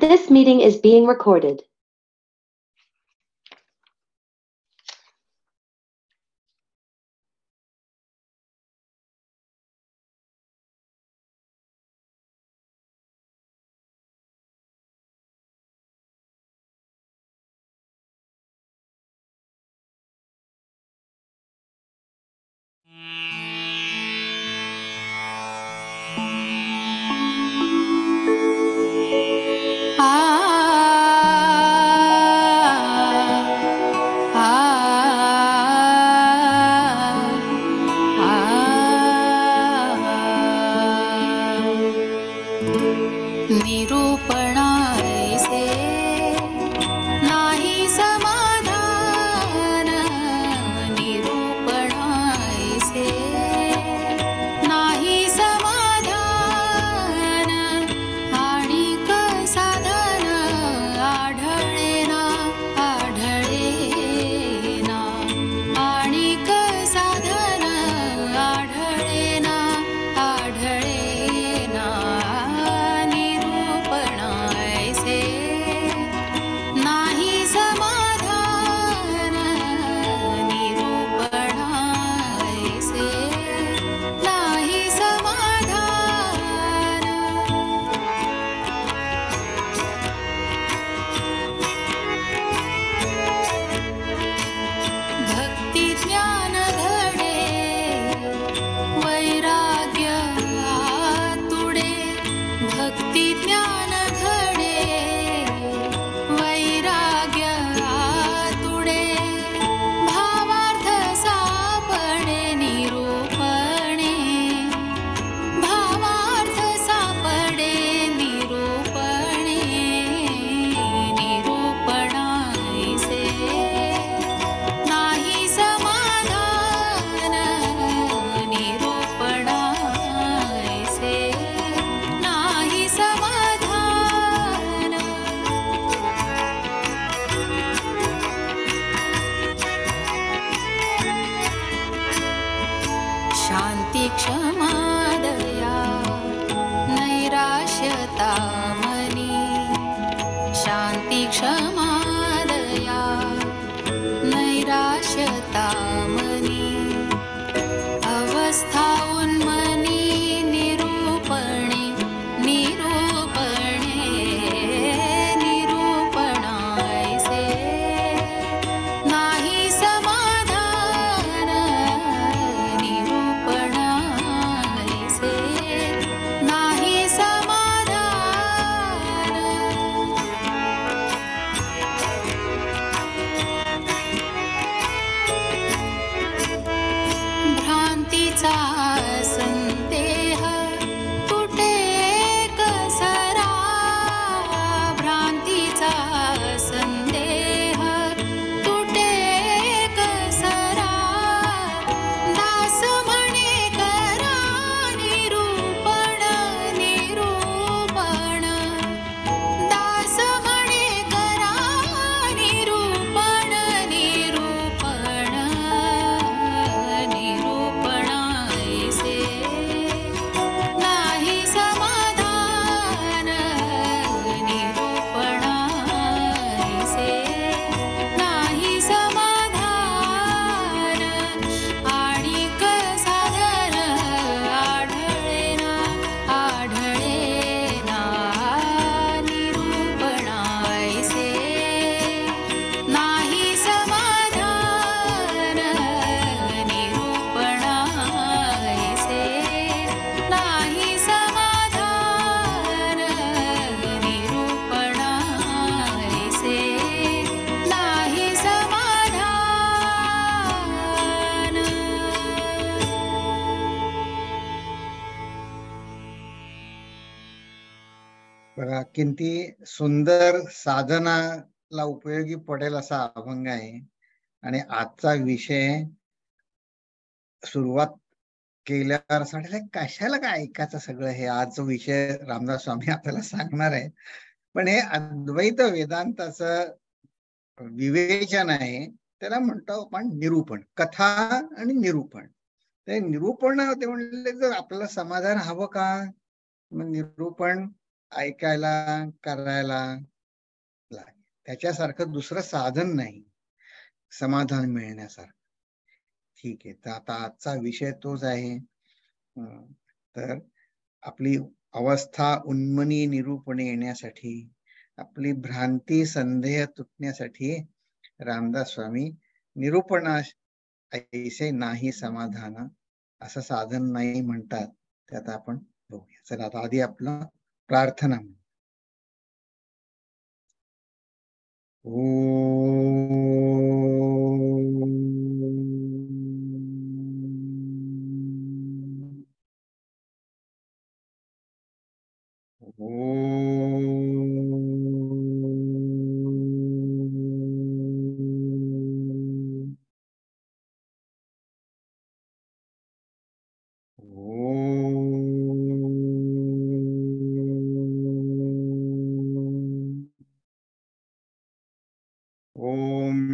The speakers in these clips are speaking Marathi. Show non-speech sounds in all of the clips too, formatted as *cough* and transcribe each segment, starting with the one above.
This meeting is being recorded. किंती सुंदर साधनाला उपयोगी पडेल असा अभंग आहे आणि आजचा विषय सुरुवात केल्यावर कशाला काय ऐकायचं सगळं हे आज विषय रामदास स्वामी आपल्याला सांगणार आहे पण हे अद्वैत वेदांताच विवेचन आहे त्याला म्हणतो आपण निरूपण कथा आणि निरूपण ते निरूपण ते म्हणले जर आपल्याला समाधान हवं का निरूपण ऐकायला करायला त्याच्यासारखं दुसरं साधन नाही समाधान मिळण्यासारखं ठीक आहे तर आता आजचा विषय तोच आहे तर आपली अवस्था उन्मनी निरूपणे येण्यासाठी आपली भ्रांती संदेह तुटण्यासाठी रामदास स्वामी निरूपणा ऐसे नाही समाधान असं साधन नाही म्हणतात ते आता आपण बघूया चला आता आधी आपलं प्रार्थना ओ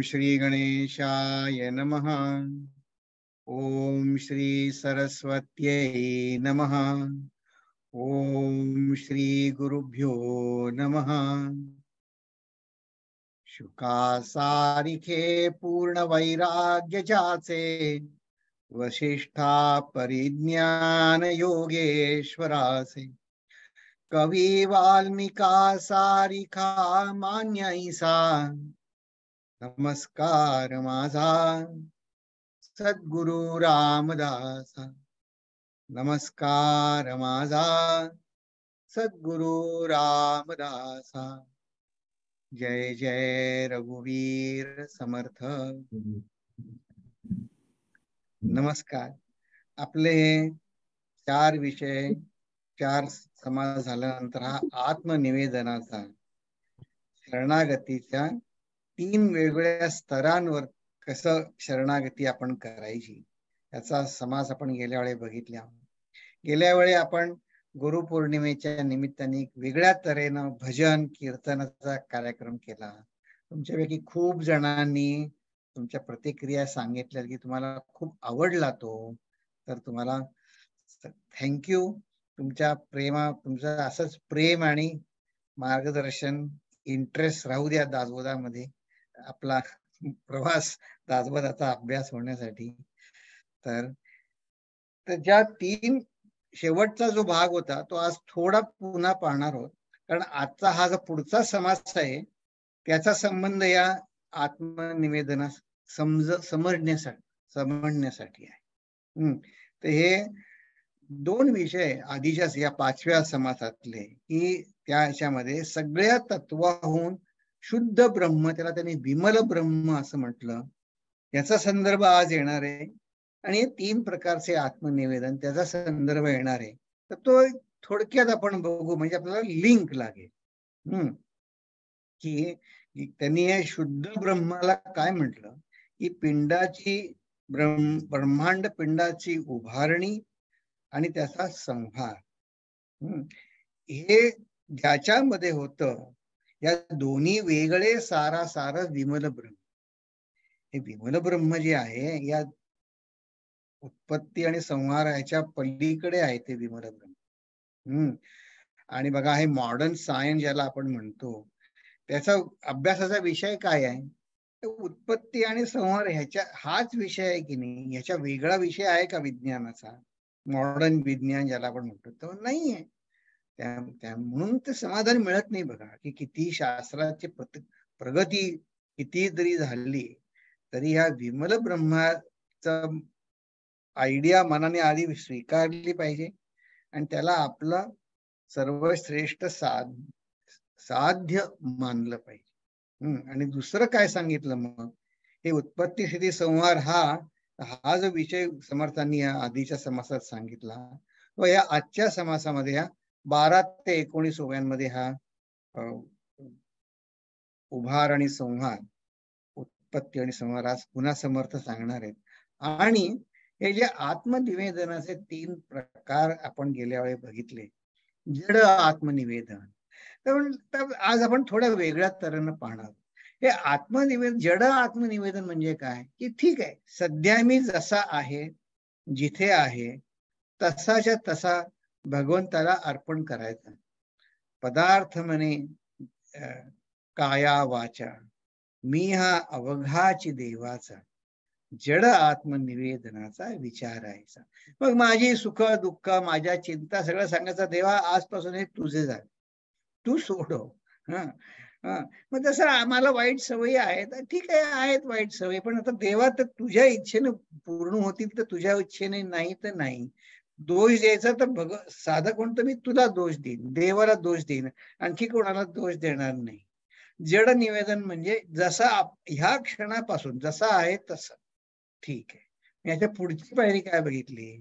श्री श्रीगणेशाय नमः ॐ श्रीसरस्वत्यै नमः ॐ श्रीगुरुभ्यो नमः शुकासारिखे पूर्णवैराग्यजासे वसिष्ठा परिज्ञानयोगेश्वरासे कवि वाल्मीका सारिखा मान्यैसा नमस्कार माझा सद्गुरु रामदासा नमस्कार माझा सद्गुरु रामदासा जय जय रघुवीर समर्थ नमस्कार आपले चार विषय चार समाज झाल्यानंतर हा आत्मनिवेदनाचा शरणागतीच्या तीन वेगवेगळ्या स्तरांवर कसं शरणागती आपण करायची याचा समाज आपण गेल्या वेळे बघितल्या गेल्या वेळी आपण गुरुपौर्णिमेच्या निमित्ताने एक वेगळ्या तऱ्हेनं भजन कीर्तनाचा कार्यक्रम केला तुमच्यापैकी खूप जणांनी तुमच्या प्रतिक्रिया सांगितल्या की तुम्हाला खूप आवडला तो तर तुम्हाला थँक्यू तुमच्या प्रेमा तुमचं असंच प्रेम आणि मार्गदर्शन इंटरेस्ट राहू द्या दाजोदामध्ये आपला प्रवास दासबोधाचा अभ्यास होण्यासाठी तर ज्या तीन शेवटचा जो भाग होता तो आज थोडा पुन्हा पाहणार आहोत कारण आजचा हा जो पुढचा समास आहे त्याचा संबंध या आत्मनिवेदना समज समजण्यासाठी समजण्यासाठी आहे तर हे दोन विषय आधीच्याच या पाचव्या समासातले की त्या ह्याच्यामध्ये सगळ्या तत्वाहून शुद्ध ब्रह्म त्याला त्यांनी विमल ब्रह्म असं म्हटलं याचा संदर्भ आज येणार आहे आणि तीन प्रकारचे आत्मनिवेदन त्याचा संदर्भ येणार आहे तर तो थोडक्यात आपण बघू म्हणजे आपल्याला लिंक लागेल हम्म की त्यांनी शुद्ध ब्रह्माला काय म्हटलं की पिंडाची ब्रह्म ब्रह्मांड पिंडाची उभारणी आणि त्याचा संहार हे ज्याच्यामध्ये होतं या दोन्ही वेगळे सारा सार विमल ब्रह्म हे विमल ब्रह्म जे आहे या उत्पत्ती आणि संहार याच्या पलीकडे आहे ते विमल ब्रह्म हम्म आणि बघा हे मॉडर्न सायन्स ज्याला आपण म्हणतो त्याचा अभ्यासाचा विषय काय आहे उत्पत्ती आणि संहार ह्याच्या हाच विषय आहे की नाही ह्याच्या वेगळा विषय आहे का विज्ञानाचा मॉडर्न विज्ञान ज्याला आपण म्हणतो तो नाही आहे त्या त्या म्हणून ते समाधान मिळत नाही बघा की किती शास्त्राची प्रगती किती जरी झाली तरी ह्या विमल ब्रह्माचा आयडिया मनाने आधी स्वीकारली पाहिजे आणि त्याला आपला सर्वश्रेष्ठ साध साध्य मानलं पाहिजे हम्म आणि दुसरं काय सांगितलं मग हे उत्पत्ती स्थिती संहार हा हा जो विषय समर्थांनी या आधीच्या समासात सांगितला व या आजच्या समासामध्ये या बारा ते एकोणीस ओव्यांमध्ये हा उभार आणि संहार उत्पत्ती आणि संहार आज पुन्हा समर्थ सांगणार आहेत आणि हे जे आत्मनिवेदनाचे तीन प्रकार आपण गेल्या वेळी बघितले जड आत्मनिवेदन तर आज आपण थोड्या वेगळ्या तऱ्हेनं पाहणार हे आत्मनिवेदन जड आत्मनिवेदन म्हणजे काय की ठीक आहे सध्या मी जसा आहे जिथे आहे तसाच्या तसा भगवंताला अर्पण करायचा पदार्थ म्हणे काया वाचा मी हा अवघाची देवाचा जड आत्मनिवेदनाचा विचार मग माझी सुख दुःख माझ्या चिंता सगळं सांगायचा देवा आजपासून हे तुझे झाले तू सोडव मग तसं आम्हाला वाईट सवयी आहेत ठीक आहे आहेत वाईट सवयी पण आता देवा तर तुझ्या इच्छेने पूर्ण होतील तर तुझ्या इच्छेने नाही तर नाही दोष द्यायचा तर भग कोण कोणतं मी तुला दोष देईन देवाला दोष देईन आणखी कोणाला दोष देणार नाही जड निवेदन म्हणजे जसा ह्या क्षणापासून जसा आहे तसा ठीक आहे याच्या पुढची पायरी काय बघितली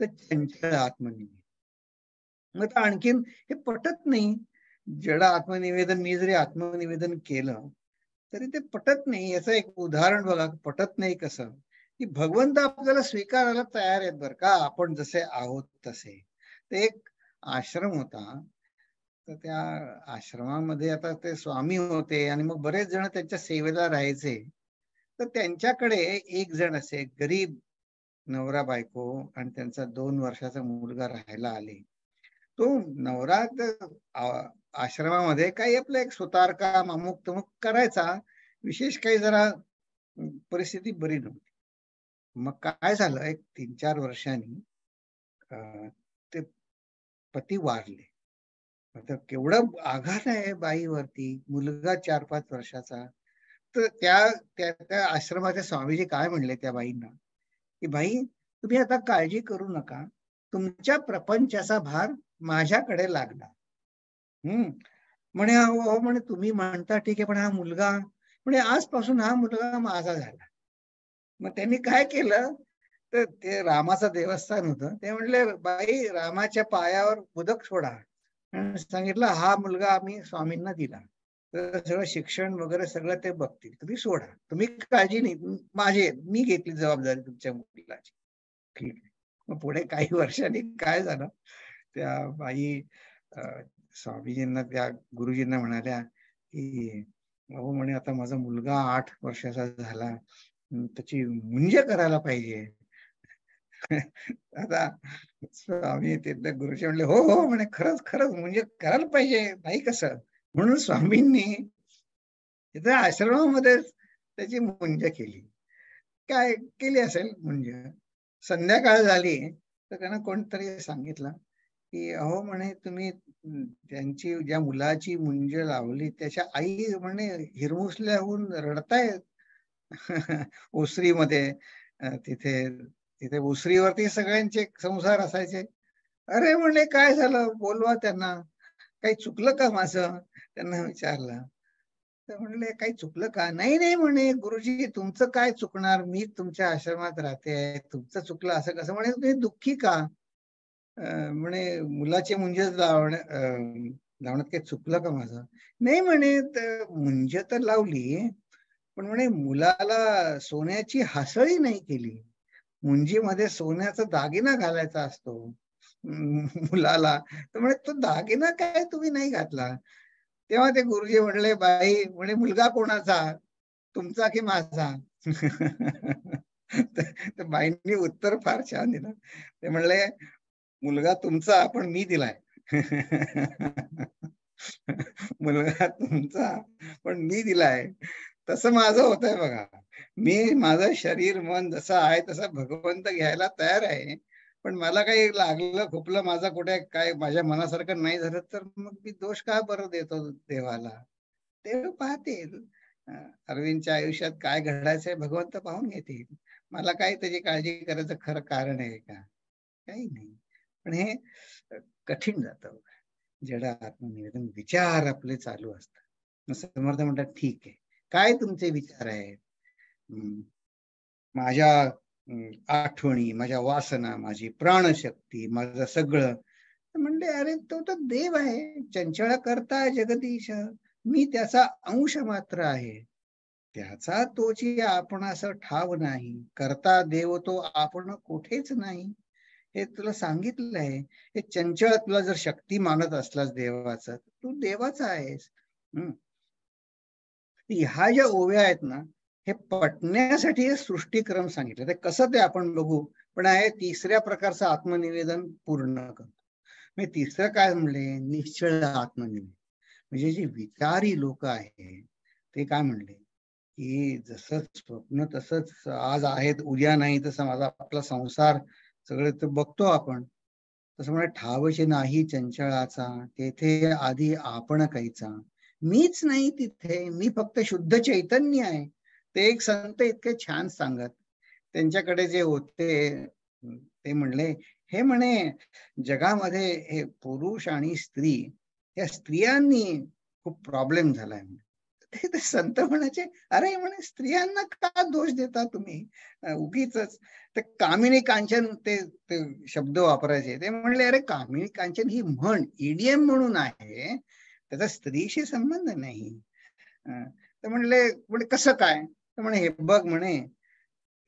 तर चंचल आत्मनिवेदन मग तर आणखीन हे पटत नाही जड आत्मनिवेदन मी जरी आत्मनिवेदन केलं तरी ते पटत नाही याचं एक उदाहरण बघा पटत नाही कसं की भगवंत आपल्याला स्वीकारायला तयार आहेत बरं का आपण जसे आहोत तसे ते एक आश्रम होता तर त्या आश्रमामध्ये आता ते स्वामी होते आणि मग बरेच जण त्यांच्या सेवेला राहायचे तर त्यांच्याकडे एक जण असे गरीब नवरा बायको आणि त्यांचा दोन वर्षाचा मुलगा राहायला आले तो नवरा आश्रमामध्ये काही आपलं एक सुतारकाम अमुक तमुक करायचा विशेष काही जरा परिस्थिती बरी नव्हती मग काय झालं एक तीन चार वर्षांनी ते पती वारले आता केवढं आघात आहे बाईवरती मुलगा चार पाच वर्षाचा तर त्या त्या, आश्रमाचे स्वामीजी काय म्हणले त्या बाईंना की बाई तुम्ही आता काळजी करू नका तुमच्या प्रपंचाचा भार माझ्याकडे लागला हम्म म्हणे हो म्हणे तुम्ही म्हणता ठीक आहे पण हा मुलगा म्हणजे आजपासून हा मुलगा माझा झाला मग त्यांनी काय केलं तर ते रामाचं देवस्थान होतं ते म्हणले बाई रामाच्या पायावर मुदक सोडा सांगितलं हा मुलगा आम्ही स्वामींना दिला तर सगळं शिक्षण वगैरे सगळं ते बघतील तुम्ही सोडा तुम्ही काळजी नाही माझे मी घेतली जबाबदारी तुमच्या मुलाची ठीक आहे मग पुढे काही वर्षांनी काय झालं त्या बाई स्वामीजींना त्या गुरुजींना म्हणाल्या की बाबू म्हणे आता माझा मुलगा आठ वर्षाचा झाला त्याची मुंज करायला पाहिजे आता स्वामी तिथं गुरुजी म्हणले हो हो म्हणे खरंच खरंच म्हणजे करायला पाहिजे नाही कसं म्हणून स्वामींनी तिथं आश्रमामध्येच त्याची मुंज केली काय केली असेल म्हणजे संध्याकाळ झाली तर त्यांना कोणतरी सांगितलं की अहो म्हणे तुम्ही त्यांची ज्या मुलाची मुंज लावली त्याच्या आई म्हणे हिरमुसल्याहून रडतायत *laughs* मध्ये तिथे तिथे उसरीवरती सगळ्यांचे संसार असायचे अरे म्हणले काय झालं बोलवा त्यांना काही चुकलं का माझं त्यांना विचारलं तर म्हणले काही चुकलं का नाही नाही म्हणे गुरुजी तुमचं काय चुकणार मी तुमच्या आश्रमात राहते तुमचं चुकलं असं कसं म्हणे तुम्ही दुःखी का म्हणे मुलाचे मुंजे लावण्या लावण्यात काही चुकलं का माझं नाही म्हणे मुंज तर लावली पण म्हणे मुलाला सोन्याची हासळी नाही केली मुंजीमध्ये सोन्याचा दागिना घालायचा असतो मुलाला तर म्हणे तो दागिना काय तुम्ही नाही घातला तेव्हा ते गुरुजी म्हणले बाई म्हणे मुलगा कोणाचा तुमचा की माझा *laughs* तर बाईंनी उत्तर फार छान दिलं ते म्हणले मुलगा तुमचा पण मी दिलाय *laughs* मुलगा तुमचा पण मी दिलाय तसं माझं होतंय बघा मी माझं शरीर मन जसं आहे तसं भगवंत घ्यायला तयार आहे पण मला काही लागलं खोपलं माझा कुठे काय माझ्या मनासारखं नाही झालं तर मग मी दोष का बरं देतो देवाला ते पाहतील अरविंदच्या आयुष्यात काय घडायचंय भगवंत पाहून घेतील मला काय त्याची काळजी करायचं खरं कारण आहे का काही नाही पण हे कठीण जात जडा आत्मनिवेदन विचार आपले चालू असतात समर्थ म्हणतात ठीक आहे काय तुमचे विचार आहेत माझ्या आठवणी माझ्या वासना माझी प्राणशक्ती माझं सगळं म्हणले अरे तो तर देव आहे चंचळा करता जगदीश मी त्याचा अंश मात्र आहे त्याचा तोची आपण असं ठाव नाही करता देव तो आपण कुठेच नाही हे तुला सांगितलं आहे हे चंचळ तुला जर शक्ती मानत असलास देवाचं तू देवाचा आहेस ह्या ज्या ओव्या आहेत ना हे पटण्यासाठी सृष्टीक्रम सांगितलं ते कसं ते आपण बघू पण आहे तिसऱ्या प्रकारचं आत्मनिवेदन पूर्ण करतो मी तिसरं काय म्हणले निश्चळ आत्मनिवेदन म्हणजे जे विचारी लोक आहे ते काय म्हणले की जसं स्वप्न तसंच आज आहेत उद्या नाही तसं माझा आपला संसार सगळे तर बघतो आपण तसं म्हणजे ठावचे नाही चंचळाचा तेथे आधी आपण काहीचा मीच नाही तिथे मी फक्त शुद्ध चैतन्य आहे ते एक संत इतके छान सांगत त्यांच्याकडे जे होते ते म्हणले हे म्हणे जगामध्ये हे पुरुष आणि स्त्री या स्त्रियांनी खूप प्रॉब्लेम झालाय ते संत म्हणायचे अरे म्हणे स्त्रियांना का दोष देता तुम्ही उगीच ते कामिनी कांचन ते, ते शब्द वापरायचे ते म्हणले अरे कामिनी कांचन ही म्हण इडीएम e म्हणून आहे त्याचा स्त्रीशी संबंध नाही तर म्हणले म्हणजे कसं काय तर म्हणे हे बघ म्हणे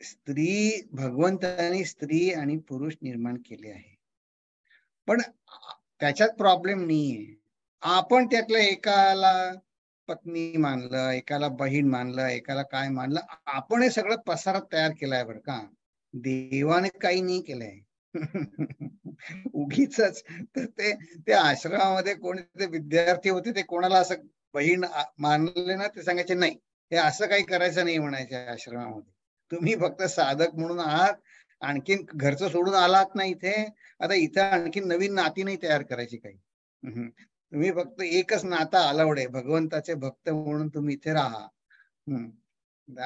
स्त्री भगवंतानी स्त्री आणि पुरुष निर्माण केले आहे पण त्याच्यात प्रॉब्लेम नाहीये आपण त्यातल्या एकाला पत्नी मानलं एकाला बहीण मानलं एकाला काय मानलं आपण हे सगळं पसारा तयार केलाय बरं का देवाने काही नाही केलंय *laughs* उगीच तर ते आश्रमामध्ये कोणते विद्यार्थी होते ते कोणाला असं बहीण मानले ना ते सांगायचे नाही हे असं काही करायचं नाही म्हणायचे आश्रमामध्ये तुम्ही फक्त साधक म्हणून आहात आणखीन घरचं सोडून आलात ना इथे आता इथं आणखीन नवीन नाती नाही तयार करायची काही तुम्ही फक्त एकच नाता आलावडे भगवंताचे भक्त म्हणून तुम्ही इथे राहा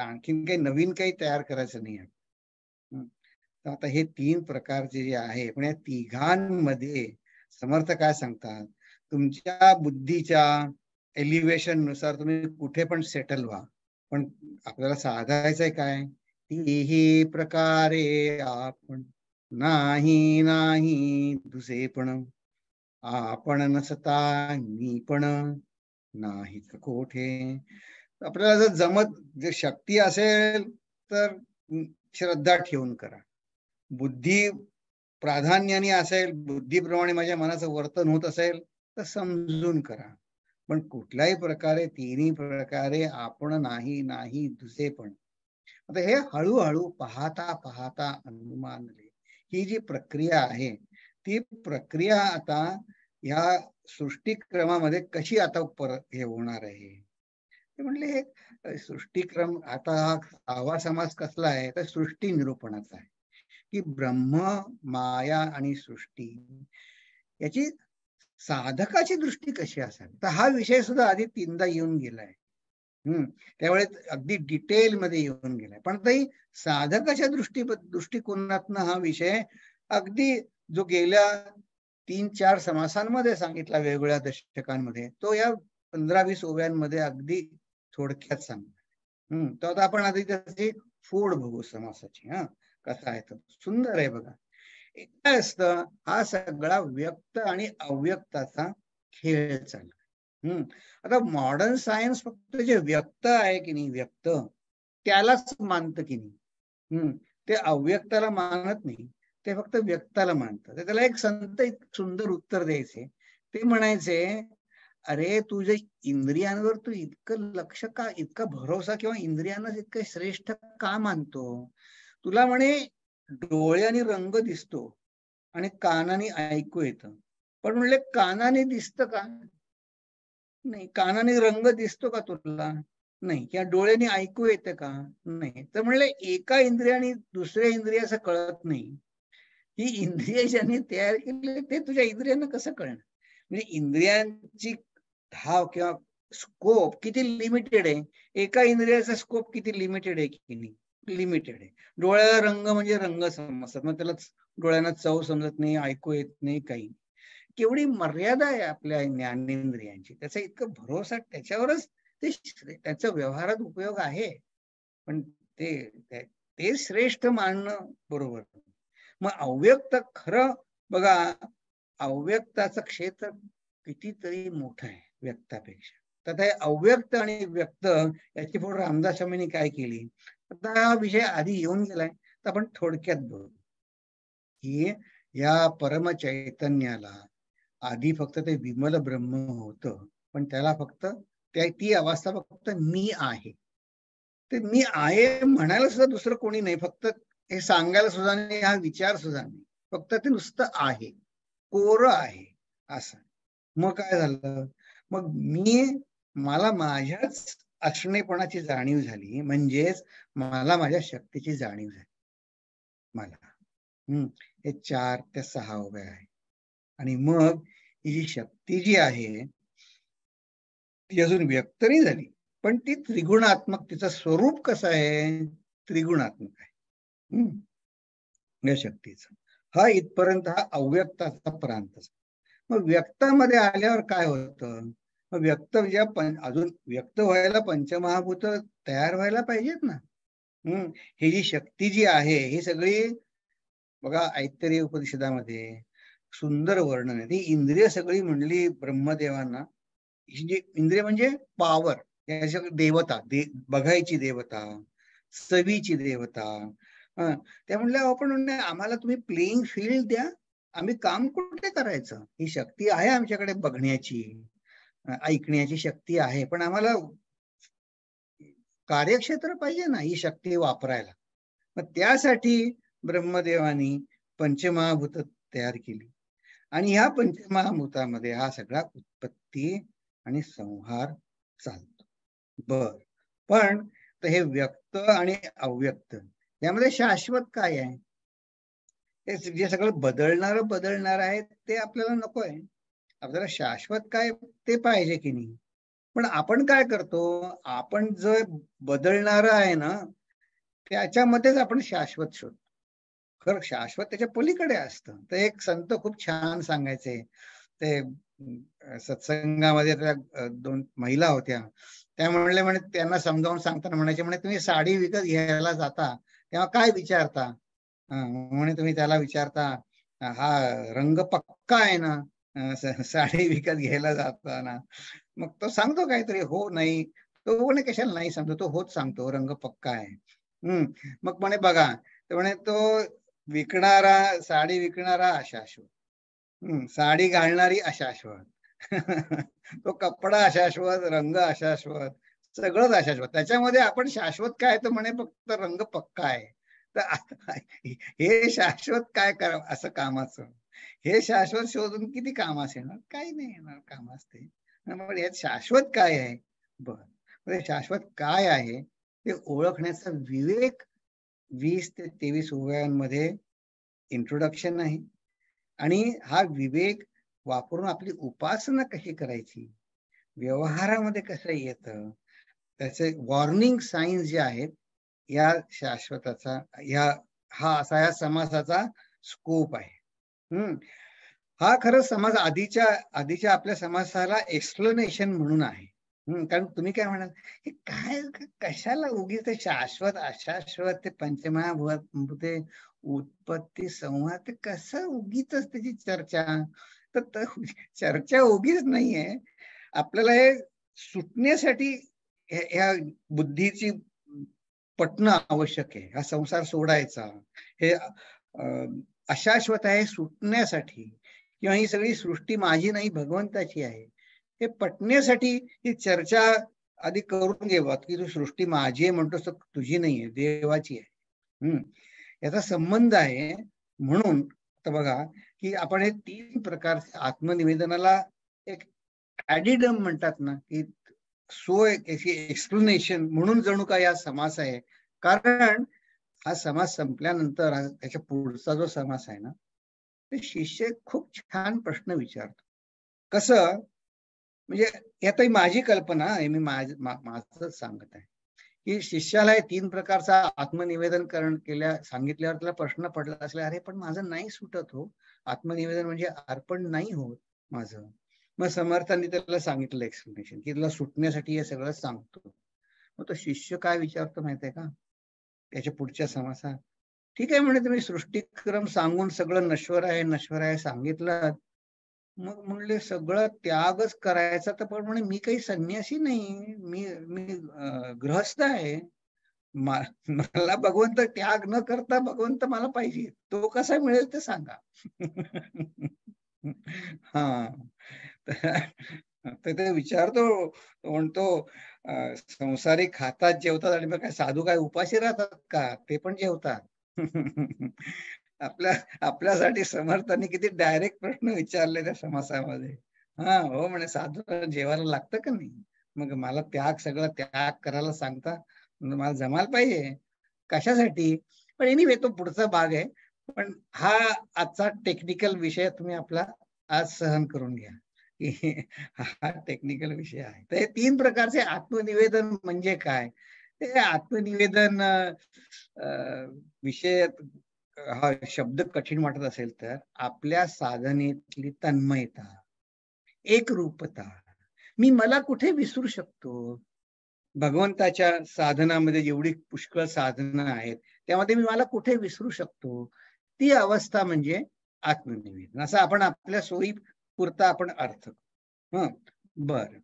आणखीन काही नवीन काही तयार करायचं नाही आता हे तीन प्रकारचे जे आहे पण या तिघांमध्ये समर्थ काय सांगतात तुमच्या बुद्धीच्या एलिव्हेशन नुसार तुम्ही कुठे पण सेटल व्हा पण आपल्याला साधायचंय काय तीही प्रकारे आपण नाही नाही दुसरे पण आपण नसता मी पण नाही कोठे आपल्याला जर जमत जर शक्ती असेल तर श्रद्धा ठेवून करा बुद्धी प्राधान्याने असेल बुद्धीप्रमाणे माझ्या मनाचं वर्तन होत असेल तर समजून करा पण कुठल्याही प्रकारे तिन्ही प्रकारे आपण नाही नाही दुसरे पण आता हे हळूहळू पाहता पाहता अनुमानले ही जी प्रक्रिया आहे ती प्रक्रिया आता या सृष्टिक्रमामध्ये कशी आता पर हे होणार आहे ते म्हणले हे सृष्टिक्रम आता हा आवा समाज कसला आहे तर सृष्टी निरूपणाचा आहे की ब्रह्म माया आणि सृष्टी याची साधकाची दृष्टी कशी असावी तर हा विषय सुद्धा आधी तीनदा येऊन गेलाय हम्म त्यावेळेस अगदी डिटेल मध्ये येऊन गेलाय पण तरी साधकाच्या दृष्टी दृष्टिकोनातनं हा विषय अगदी जो गेल्या तीन चार समासांमध्ये सांगितला वेगवेगळ्या दशकांमध्ये तो या पंधरा वीस ओव्यांमध्ये अगदी थोडक्यात सांग हम्म तो आता आपण आधी त्याची फोड बघू समासाची हा कसा आहे तो सुंदर आहे बघा काय असत हा सगळा व्यक्त आणि अव्यक्ताचा खेळ चालला हम्म आता मॉडर्न सायन्स फक्त जे व्यक्त आहे की नाही व्यक्त त्यालाच मानत की नाही हम्म ते अव्यक्ताला मानत नाही ते फक्त व्यक्ताला मानत त्याला एक संत एक सुंदर उत्तर द्यायचे ते म्हणायचे अरे तुझे इंद्रियांवर तू इतकं लक्ष का इतका भरोसा किंवा इंद्रियांना इतकं श्रेष्ठ का मानतो तुला म्हणे डोळ्याने रंग दिसतो आणि कानाने ऐकू येत पण म्हणले कानाने दिसतं का नाही कानाने रंग दिसतो का तुला नाही किंवा डोळ्याने ऐकू येतं का नाही तर म्हणले एका इंद्रियाने दुसऱ्या इंद्रिया असं कळत नाही ही इंद्रिय ज्यांनी तयार केली ते तुझ्या इंद्रियांना कसं कळणार म्हणजे इंद्रियांची धाव किंवा स्कोप किती लिमिटेड आहे एका इंद्रियाचा स्कोप किती लिमिटेड आहे की नाही लिमिटेड आहे डोळ्याला रंग म्हणजे रंग समजतात मग त्याला डोळ्यांना चव समजत नाही ऐकू येत नाही काही केवढी मर्यादा आहे आपल्या ज्ञानेंद्रियांची त्याचा इतकं भरोसा त्याच्यावरच ते त्याचा व्यवहारात उपयोग आहे पण ते ते श्रेष्ठ मानणं बरोबर मग अव्यक्त खरं बघा अव्यक्ताचं क्षेत्र कितीतरी मोठं आहे व्यक्तापेक्षा तर अव्यक्त आणि व्यक्त याची पुढे रामदास स्वामींनी काय केली आता हा विषय आधी येऊन गेलाय तर आपण थोडक्यात बोलू की या परम चैतन्याला आधी फक्त ते विमल ब्रह्म होत पण त्याला फक्त त्या ती अवस्था फक्त मी आहे ते मी आहे म्हणायला सुद्धा दुसरं कोणी नाही फक्त हे सांगायला सुद्धा नाही हा विचार सुद्धा नाही फक्त ते नुसतं आहे कोर आहे असं मग काय झालं मग मी मला माझ्याच असणेपणाची जाणीव झाली म्हणजेच मला माझ्या शक्तीची जाणीव झाली मला हम्म हे चार ते सहा उभे आहे आणि मग ही जी शक्ती जी आहे ती अजून व्यक्त नाही झाली पण ती त्रिगुणात्मक तिचं स्वरूप कसं आहे त्रिगुणात्मक आहे हम्म या शक्तीचं हा इथपर्यंत हा अव्यक्ताचा प्रांत मग व्यक्तामध्ये आल्यावर काय होतं व्यक्त ज्या अजून व्यक्त व्हायला पंचमहाभूत तयार व्हायला पाहिजेत ना हम्म ही जी शक्ती जी आहे ही सगळी बघा ऐतरीय उपनिषदामध्ये सुंदर वर्णन आहे ती इंद्रिय सगळी म्हणली ब्रह्मदेवांना जी इंद्रिय म्हणजे पावर देवता दे बघायची देवता सवीची देवता त्या म्हणल्या आपण आम्हाला तुम्ही प्लेईंग फील्ड द्या आम्ही काम कुठे करायचं ही शक्ती आहे आमच्याकडे बघण्याची ऐकण्याची शक्ती आहे पण आम्हाला कार्यक्षेत्र पाहिजे ना ही शक्ती वापरायला मग त्यासाठी ब्रह्मदेवानी पंचमहाभूत तयार केली आणि ह्या पंचमहाभूतामध्ये हा सगळा उत्पत्ती आणि संहार चालतो बर पण हे व्यक्त आणि अव्यक्त यामध्ये शाश्वत काय आहे ते जे सगळं बदलणार बदलणार आहे ते आपल्याला नको आहे आपल्याला शाश्वत काय ते पाहिजे की नाही पण आपण काय करतो आपण जे बदलणार आहे ना त्याच्यामध्येच आपण शाश्वत शोधतो खरं शाश्वत त्याच्या पलीकडे असतं तर एक संत खूप छान सांगायचे ते सत्संगामध्ये त्या दोन महिला होत्या त्या म्हणले म्हणे त्यांना समजावून सांगताना म्हणायचे म्हणे तुम्ही साडी विकत घ्यायला जाता तेव्हा काय विचारता म्हणे तुम्ही त्याला विचारता हा रंग पक्का आहे ना साडी विकत घ्यायला जाताना मग तो सांगतो काहीतरी हो नाही तो म्हणे कशाला नाही सांगतो तो होच सांगतो रंग पक्का आहे हम्म मग म्हणे बघा तर म्हणे तो विकणारा साडी विकणारा अशाश्वत हम्म साडी घालणारी अशाश्वत *laughs* तो कपडा अशाश्वत रंग अशाश्वत सगळंच अशाश्वत त्याच्यामध्ये आपण शाश्वत काय तर म्हणे फक्त रंग पक्का आहे तर हे शाश्वत काय करा असं कामाचं हे शाश्वत शोधून किती काम येणार काही नाही येणार काम असते यात शाश्वत काय आहे बर शाश्वत काय आहे ते ओळखण्याचा विवेक वीस ते तेवीस उभयांमध्ये इंट्रोडक्शन आहे आणि हा विवेक वापरून आपली उपासना कशी करायची व्यवहारामध्ये कसं येत त्याचे वॉर्निंग सायन्स जे आहेत या शाश्वताचा या हा असा या समासाचा स्कोप आहे हम्म हा खरं समाज आधीच्या आधीच्या आपल्या समाजाला एक्सप्लेनेशन म्हणून आहे कारण तुम्ही काय म्हणाल हे काय कशाला उगीच शाश्वत अशाश्वत ते पंचमहाभूत ते उत्पत्ती संवाद ते कसं उगीच त्याची चर्चा तर चर्चा उगीच नाहीये आपल्याला हे सुटण्यासाठी ह्या बुद्धीची पटणं आवश्यक आहे हा संसार सोडायचा हे अशाश्वत आहे सुटण्यासाठी किंवा ही सगळी सृष्टी माझी नाही भगवंताची आहे हे पटण्यासाठी ही चर्चा आधी करून घेऊ की तू सृष्टी माझी आहे म्हणतोस तर तुझी नाही आहे देवाची आहे हम्म याचा संबंध आहे म्हणून तर बघा की आपण हे तीन प्रकारचे आत्मनिवेदनाला एक ऍडिडम म्हणतात ना की सो एक एक्सप्लेनेशन म्हणून जणू का या समास आहे कारण हा समास संपल्यानंतर त्याच्या पुढचा जो समास आहे ना ते शिष्य खूप छान प्रश्न विचारतो कसं म्हणजे यात माझी कल्पना आहे मी माझ माझ सांगत आहे की शिष्याला हे तीन प्रकारचा आत्मनिवेदन करण केल्या सांगितल्यावर त्याला प्रश्न पडला असला अरे पण माझं नाही सुटत हो आत्मनिवेदन म्हणजे अर्पण नाही होत माझं मग समर्थांनी त्याला सांगितलं एक्सप्लेनेशन की तुला सुटण्यासाठी हे सगळं सांगतो मग तो शिष्य काय विचारतो माहितीये का त्याच्या पुढच्या समासात ठीक आहे म्हणे तुम्ही सृष्टिक्रम सांगून सगळं नश्वर आहे नश्वर आहे सांगितलं मग म्हणले सगळं त्यागच करायचा तर पण म्हणे मी काही संन्यासी नाही मी मी गृहस्थ आहे मला भगवंत त्याग न करता भगवंत मला पाहिजे तो कसा मिळेल ते सांगा *laughs* हा तर ते विचारतो म्हणतो संसारी खातात जेवतात आणि मग काय साधू काय उपाशी राहतात का ते पण जेवतात *laughs* आपल्या आपल्यासाठी समर्थांनी किती डायरेक्ट प्रश्न विचारले त्या समासामध्ये हा हो म्हणे साधू जेवायला लागतं का नाही मग मला त्याग सगळं त्याग करायला सांगता म्हणजे मला जमाल पाहिजे कशासाठी पण एनिवे तो पुढचा भाग आहे पण हा आजचा टेक्निकल विषय तुम्ही आपला आज सहन करून घ्या की हा टेक्निकल विषय आहे तर हे तीन प्रकारचे आत्मनिवेदन म्हणजे काय ते आत्मनिवेदन विषय हा शब्द कठीण वाटत असेल तर आपल्या साधनेतली तन्मयता एकरूपता मी मला कुठे विसरू शकतो भगवंताच्या साधनामध्ये जेवढी पुष्कळ साधनं आहेत त्यामध्ये मी मला कुठे विसरू शकतो ती अवस्था म्हणजे आत्मनिवेदन असं आपण आपल्या सोयी पुरता आपण अर्थ हं बर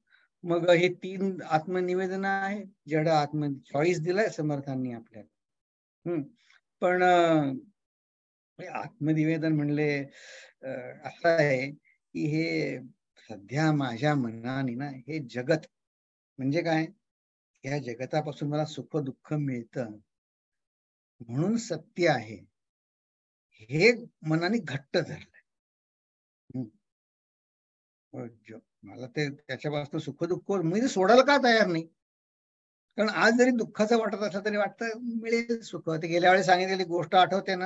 मग हे तीन आत्मनिवेदन आहे जेवढा आत्म चॉईस दिलाय समर्थांनी आपल्याला हम्म पण आत्मनिवेदन म्हणले असं आहे की हे सध्या माझ्या मनाने ना हे जगत म्हणजे काय या जगतापासून मला सुख दुःख मिळतं म्हणून सत्य आहे हे मनाने घट्ट धरलंय मला ते त्याच्यापासून सुख दुःख मी सोडायला का तयार नाही कारण आज जरी दुःखाचं वाटत असलं तरी वाटतं मिळेल सुख ते गेल्या वेळेस सांगितलेली गोष्ट आठवते ना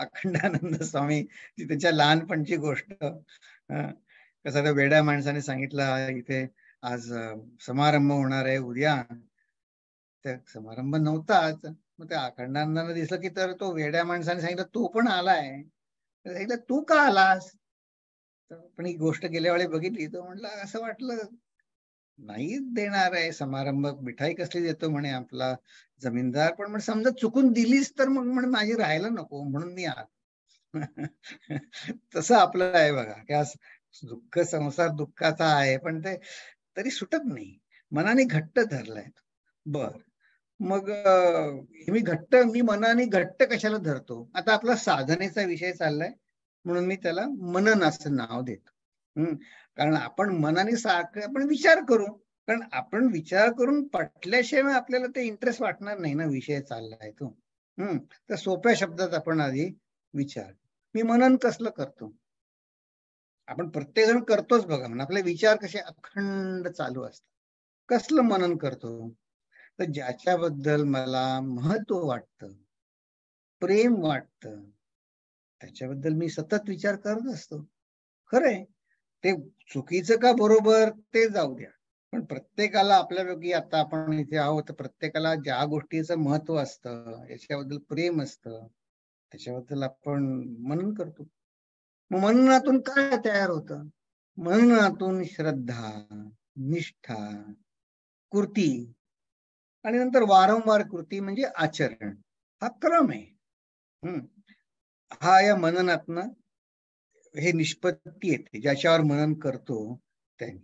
अखंडानंद स्वामी ती त्यांच्या लहानपणची गोष्ट कसं त्या वेड्या माणसाने सांगितलं इथे आज समारंभ होणार आहे उद्या त्या समारंभ नव्हताच मग त्या अखंडानंदाने दिसलं की तर तो वेड्या माणसाने सांगितलं तो पण आलाय सांगितलं तू का आलास पण ही गोष्ट गेल्या वेळी बघितली तर म्हटलं असं वाटलं नाही देणार आहे समारंभ मिठाई कसली देतो म्हणे आपला जमीनदार पण म्हणजे समजा चुकून दिलीच तर मग म्हणे माझी राहायला नको म्हणून मी आलो *laughs* तसं आपलं आहे बघा की आज दुःख संसार दुःखाचा आहे पण ते तरी सुटत नाही मनाने घट्ट धरलाय बर मग मी घट्ट मी मनाने घट्ट कशाला धरतो आता आपला साधनेचा विषय चाललाय म्हणून मी त्याला मनन असं नाव देतो कारण आपण मनाने सारखं आपण विचार करू कारण आपण विचार करून पटल्याशिवाय आपल्याला ते इंटरेस्ट वाटणार नाही ना विषय चाललाय तो हम्म तर सोप्या शब्दात आपण आधी विचार मी मनन कसलं करतो आपण प्रत्येक जण करतोच बघा म्हणून आपले विचार कसे अखंड चालू असत कसलं मनन करतो तर ज्याच्याबद्दल मला महत्व वाटतं प्रेम वाटतं त्याच्याबद्दल मी सतत विचार करत असतो खरंय ते चुकीचं का बरोबर ते जाऊ द्या पण प्रत्येकाला आपल्यापैकी आता आपण इथे आहोत प्रत्येकाला ज्या गोष्टीचं महत्व असतं याच्याबद्दल प्रेम असतं त्याच्याबद्दल आपण मनन करतो मग मननातून काय तयार होत मननातून श्रद्धा निष्ठा कृती आणि नंतर वारंवार कृती म्हणजे आचरण हा क्रम आहे हम्म हा या मननातनं हे निष्पत्ती येते ज्याच्यावर मनन करतो त्यांनी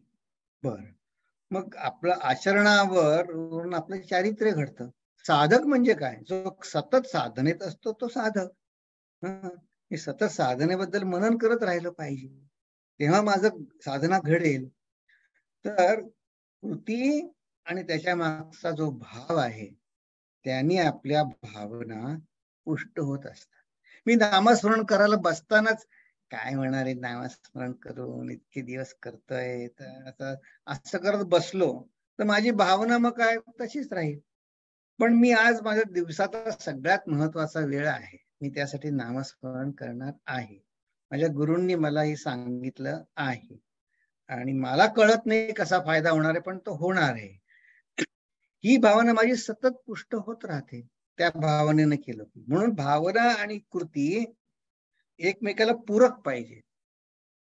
बर मग आपलं आचरणावर आपलं चारित्र्य घडत साधक म्हणजे काय जो सतत साधनेत असतो तो साधक सतत साधनेबद्दल मनन करत राहिलं पाहिजे तेव्हा माझं साधना घडेल तर कृती आणि त्याच्या मागचा जो भाव आहे त्यांनी आपल्या भावना पुष्ट होत असतात मी नामस्मरण करायला बसतानाच काय आहे नामस्मरण करून इतके दिवस करतोय तर असं करत बसलो तर माझी भावना मग काय तशीच राहील पण मी आज माझ्या दिवसाचा सगळ्यात महत्वाचा वेळ आहे मी त्यासाठी नामस्मरण करणार आहे माझ्या गुरूंनी मला हे सांगितलं आहे आणि मला कळत नाही कसा फायदा होणार आहे पण तो होणार आहे ही भावना माझी सतत पुष्ट होत राहते त्या भावनेनं केलं म्हणून भावना आणि कृती एकमेकाला पूरक पाहिजे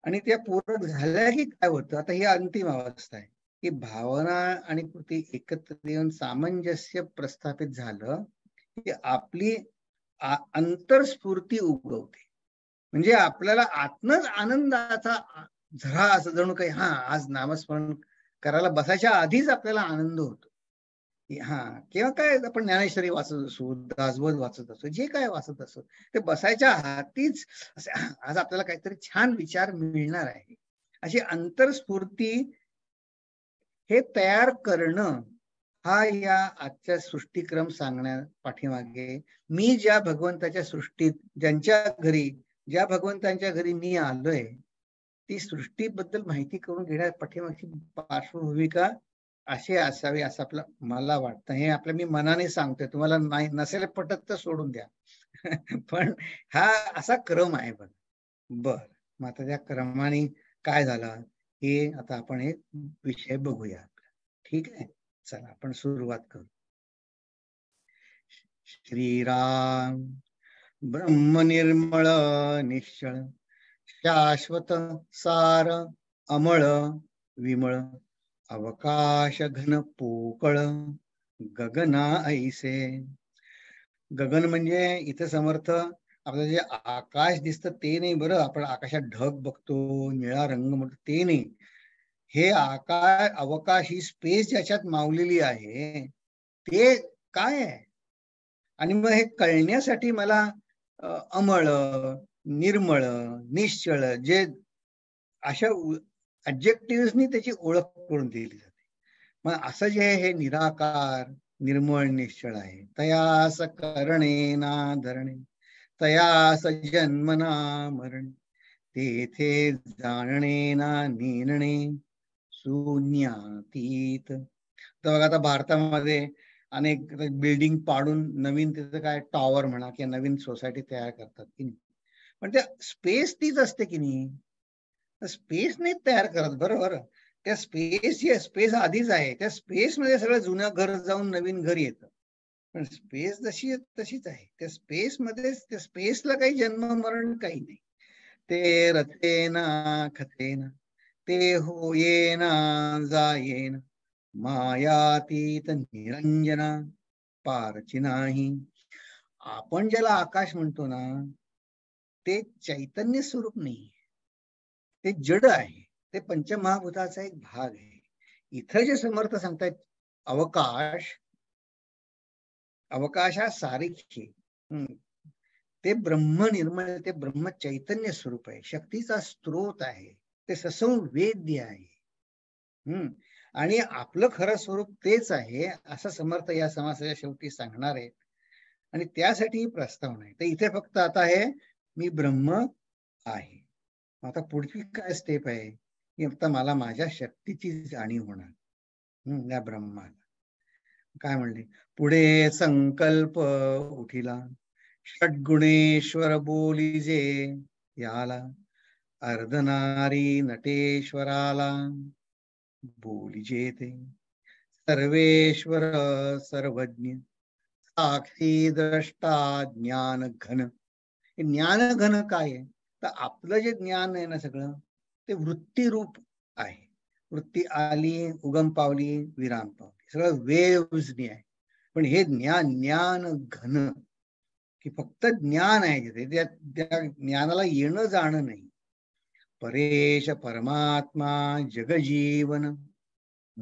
आणि त्या पूरक झाल्या की काय होतं आता ही अंतिम अवस्था आहे की भावना आणि कृती एकत्र येऊन सामंजस्य प्रस्थापित झालं की आपली अंतरस्फूर्ती उगवते म्हणजे आपल्याला आतनच आनंदाचा झरा असं जणू काही हा आज नामस्मरण करायला बसायच्या आधीच आपल्याला आनंद होतो हा किंवा काय आपण ज्ञानेश्वरी वाचत असू दासबोध वाचत असू जे काय वाचत असो ते बसायच्या हातीच आज आपल्याला काहीतरी छान विचार मिळणार आहे अशी अंतरस्फूर्ती हे तयार करणं हा या आजचा सृष्टीक्रम सांगण्या पाठीमागे मी ज्या भगवंताच्या सृष्टीत ज्यांच्या घरी ज्या भगवंतांच्या घरी मी आलोय ती सृष्टीबद्दल माहिती करून घेण्या पाठीमागची पार्श्वभूमिका असे असावे असं आपलं मला वाटतं हे आपलं मी मनाने सांगतोय तुम्हाला नाही नसेल पटत तर सोडून द्या *laughs* पण हा असा क्रम आहे बघ बर मग आता त्या क्रमाने काय झालं हे आता आपण हे विषय बघूया ठीक आहे चला आपण सुरुवात करू श्रीराम ब्रह्मनिर्मळ निश्चळ शाश्वत सार अमळ विमळ अवकाश घन पोकळ गगना ऐसे गगन म्हणजे इथे समर्थ आपलं जे आकाश दिसत ते नाही बर, आपण आकाशात ढग बघतो निळा रंग म्हणतो ते नाही हे आकाश अवकाश ही स्पेस ज्याच्यात मावलेली आहे ते काय आहे आणि मग हे कळण्यासाठी मला अमळ निर्मळ निश्चळ जे अशा ऍब्जेक्टिव्हनी त्याची ओळख करून दिली जाते मग असं जे हे निराकार निर्मळ निश्चळ आहे तयास करणे ना धरणे तयास जन्म ना मरणे तेथे जाणणे ना नेणणे शून्यातीत तर बघा आता भारतामध्ये अनेक बिल्डिंग पाडून नवीन तिथं काय टॉवर म्हणा किंवा नवीन सोसायटी तयार करतात की नाही पण ते स्पेस तीच असते की नाही स्पेस नाही तयार करत बरोबर त्या स्पेस जी स्पेस आधीच आहे त्या स्पेस मध्ये सगळं जुनं घर जाऊन नवीन घर येत पण स्पेस जशी तशीच आहे त्या स्पेस मध्येच त्या स्पेसला काही जन्म मरण काही नाही ते खते ना ते जाये ना मायातीत निरंजना पारची नाही आपण ज्याला आकाश म्हणतो ना ते चैतन्य स्वरूप नाही ते जड आहे ते पंचमहाभूताचा एक भाग आहे इथं जे समर्थ सांगतायत अवकाश अवकाशा सारिखे ते ब्रह्म निर्मळ ते ब्रह्म चैतन्य स्वरूप आहे शक्तीचा स्रोत आहे ते ससं वेद्य आहे हम्म आणि आपलं खरं स्वरूप तेच आहे असं समर्थ या समासाच्या शेवटी सांगणार आहेत आणि त्यासाठी प्रस्तावना आहे तर इथे फक्त आता हे मी ब्रह्म आहे आता पुढची काय स्टेप आहे की आता मला माझ्या शक्तीची जाणीव होणार या ब्रह्माला काय म्हणले पुढे संकल्प उठिला षडगुणेश्वर बोलिजे याला अर्धनारी नटेश्वराला जे ते सर्वेश्वर सर्वज्ञ साक्षी द्रष्टा ज्ञान घन हे ज्ञान घन काय आहे तर आपलं जे ज्ञान आहे ना सगळं ते वृत्तीरूप आहे वृत्ती आली उगम पावली विराम पावली सगळं वेव्सनी आहे पण हे ज्ञान ज्ञान घन की फक्त ज्ञान आहे जिथे त्या ज्ञानाला येणं जाणं नाही परेश परमात्मा जगजीवन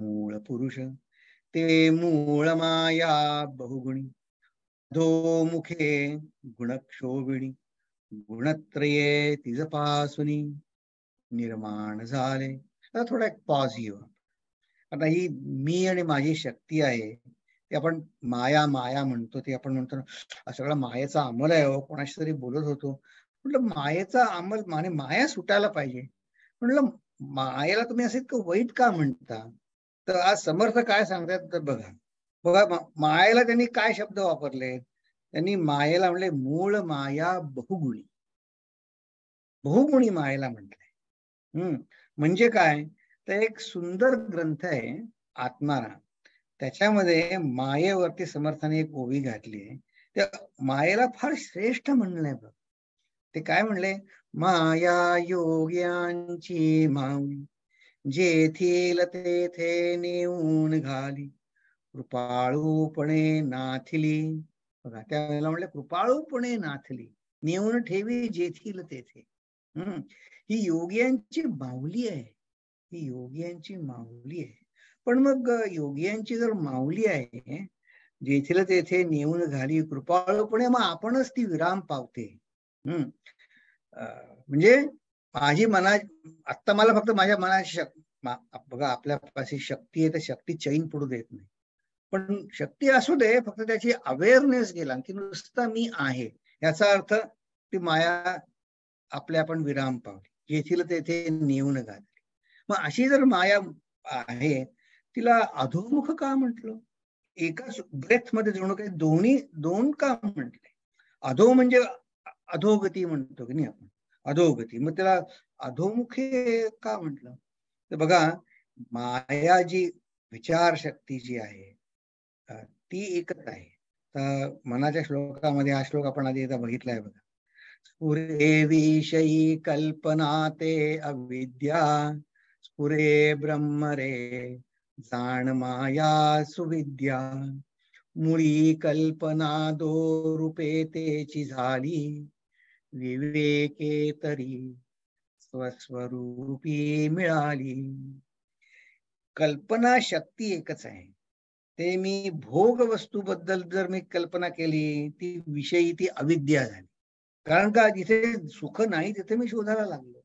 मूळ पुरुष ते मूळ माया बहुगुणी मुखे गुणक्षोभिणी गुणत्रये तिजपासुनी निर्माण झाले आता थोडा एक पॉज घेऊ आता ही मी आणि माझी शक्ती आहे ते आपण माया माया म्हणतो ते आपण म्हणतो सगळा मायेचा अंमल आहे हो कोणाशी तरी बोलत होतो म्हटलं मायेचा अंमल माने माया सुटायला पाहिजे म्हटलं मायाला तुम्ही असे इतकं वाईट का म्हणता तर आज समर्थ काय सांगतात तर बघा बघा मायाला त्यांनी काय शब्द वापरलेत त्यांनी मायेला म्हणले मूळ माया बहुगुणी बहुगुणी मायेला म्हटलंय हम्म म्हणजे काय तर एक सुंदर ग्रंथ आहे आत्माराम त्याच्यामध्ये मायेवरती समर्थाने एक ओवी घातली आहे त्या मायेला फार श्रेष्ठ म्हणलंय बघ ते काय म्हणले माया योग्यांची माऊ जेथील तेथे नेऊन घाली कृपाळूपणे नाथिली बघा वेळेला म्हणले कृपाळूपणे नाथली नेऊन ठेवी जेथील तेथे हम्म ही योग्यांची माऊली आहे ही योग्यांची माऊली आहे पण मग योग्यांची जर माऊली आहे जेथील तेथे नेऊन घाली कृपाळूपणे मग आपणच ती विराम पावते हम्म म्हणजे माझी मना आत्ता मला फक्त माझ्या मनाची शक्ती बघा आपल्यापाशी शक्ती आहे तर शक्ती चैन पडू देत नाही पण शक्ती असू दे फक्त त्याची अवेअरनेस गेला की नुसता मी आहे याचा अर्थ ती माया आपल्या आपण विराम पावली येथील तेथे नेऊन घातली मग अशी जर माया आहे तिला अधोमुख का म्हटलं एकाच ब्रेथ मध्ये जणू काही दोन्ही दोन का म्हटले अधो म्हणजे अधोगती म्हणतो की नाही आपण अधोगती मग त्याला अधोमुखे का म्हटलं तर बघा माया जी विचारशक्ती जी आहे ती एकच आहे तर मनाच्या श्लोकामध्ये हा श्लोक आपण आधी बघितलाय बघा स्फुरे विषयी कल्पना ते अविद्या स्फुरे ब्रह्म रे जाण माया सुविद्या मुळी कल्पना दो रूपे झाली विवेके तरी स्वस्वरूपी मिळाली कल्पना शक्ती एकच आहे ते मी भोग वस्तू बद्दल जर मी कल्पना केली ती विषयी ती अविद्या झाली कारण का जिथे सुख नाही तिथे मी शोधायला लागलो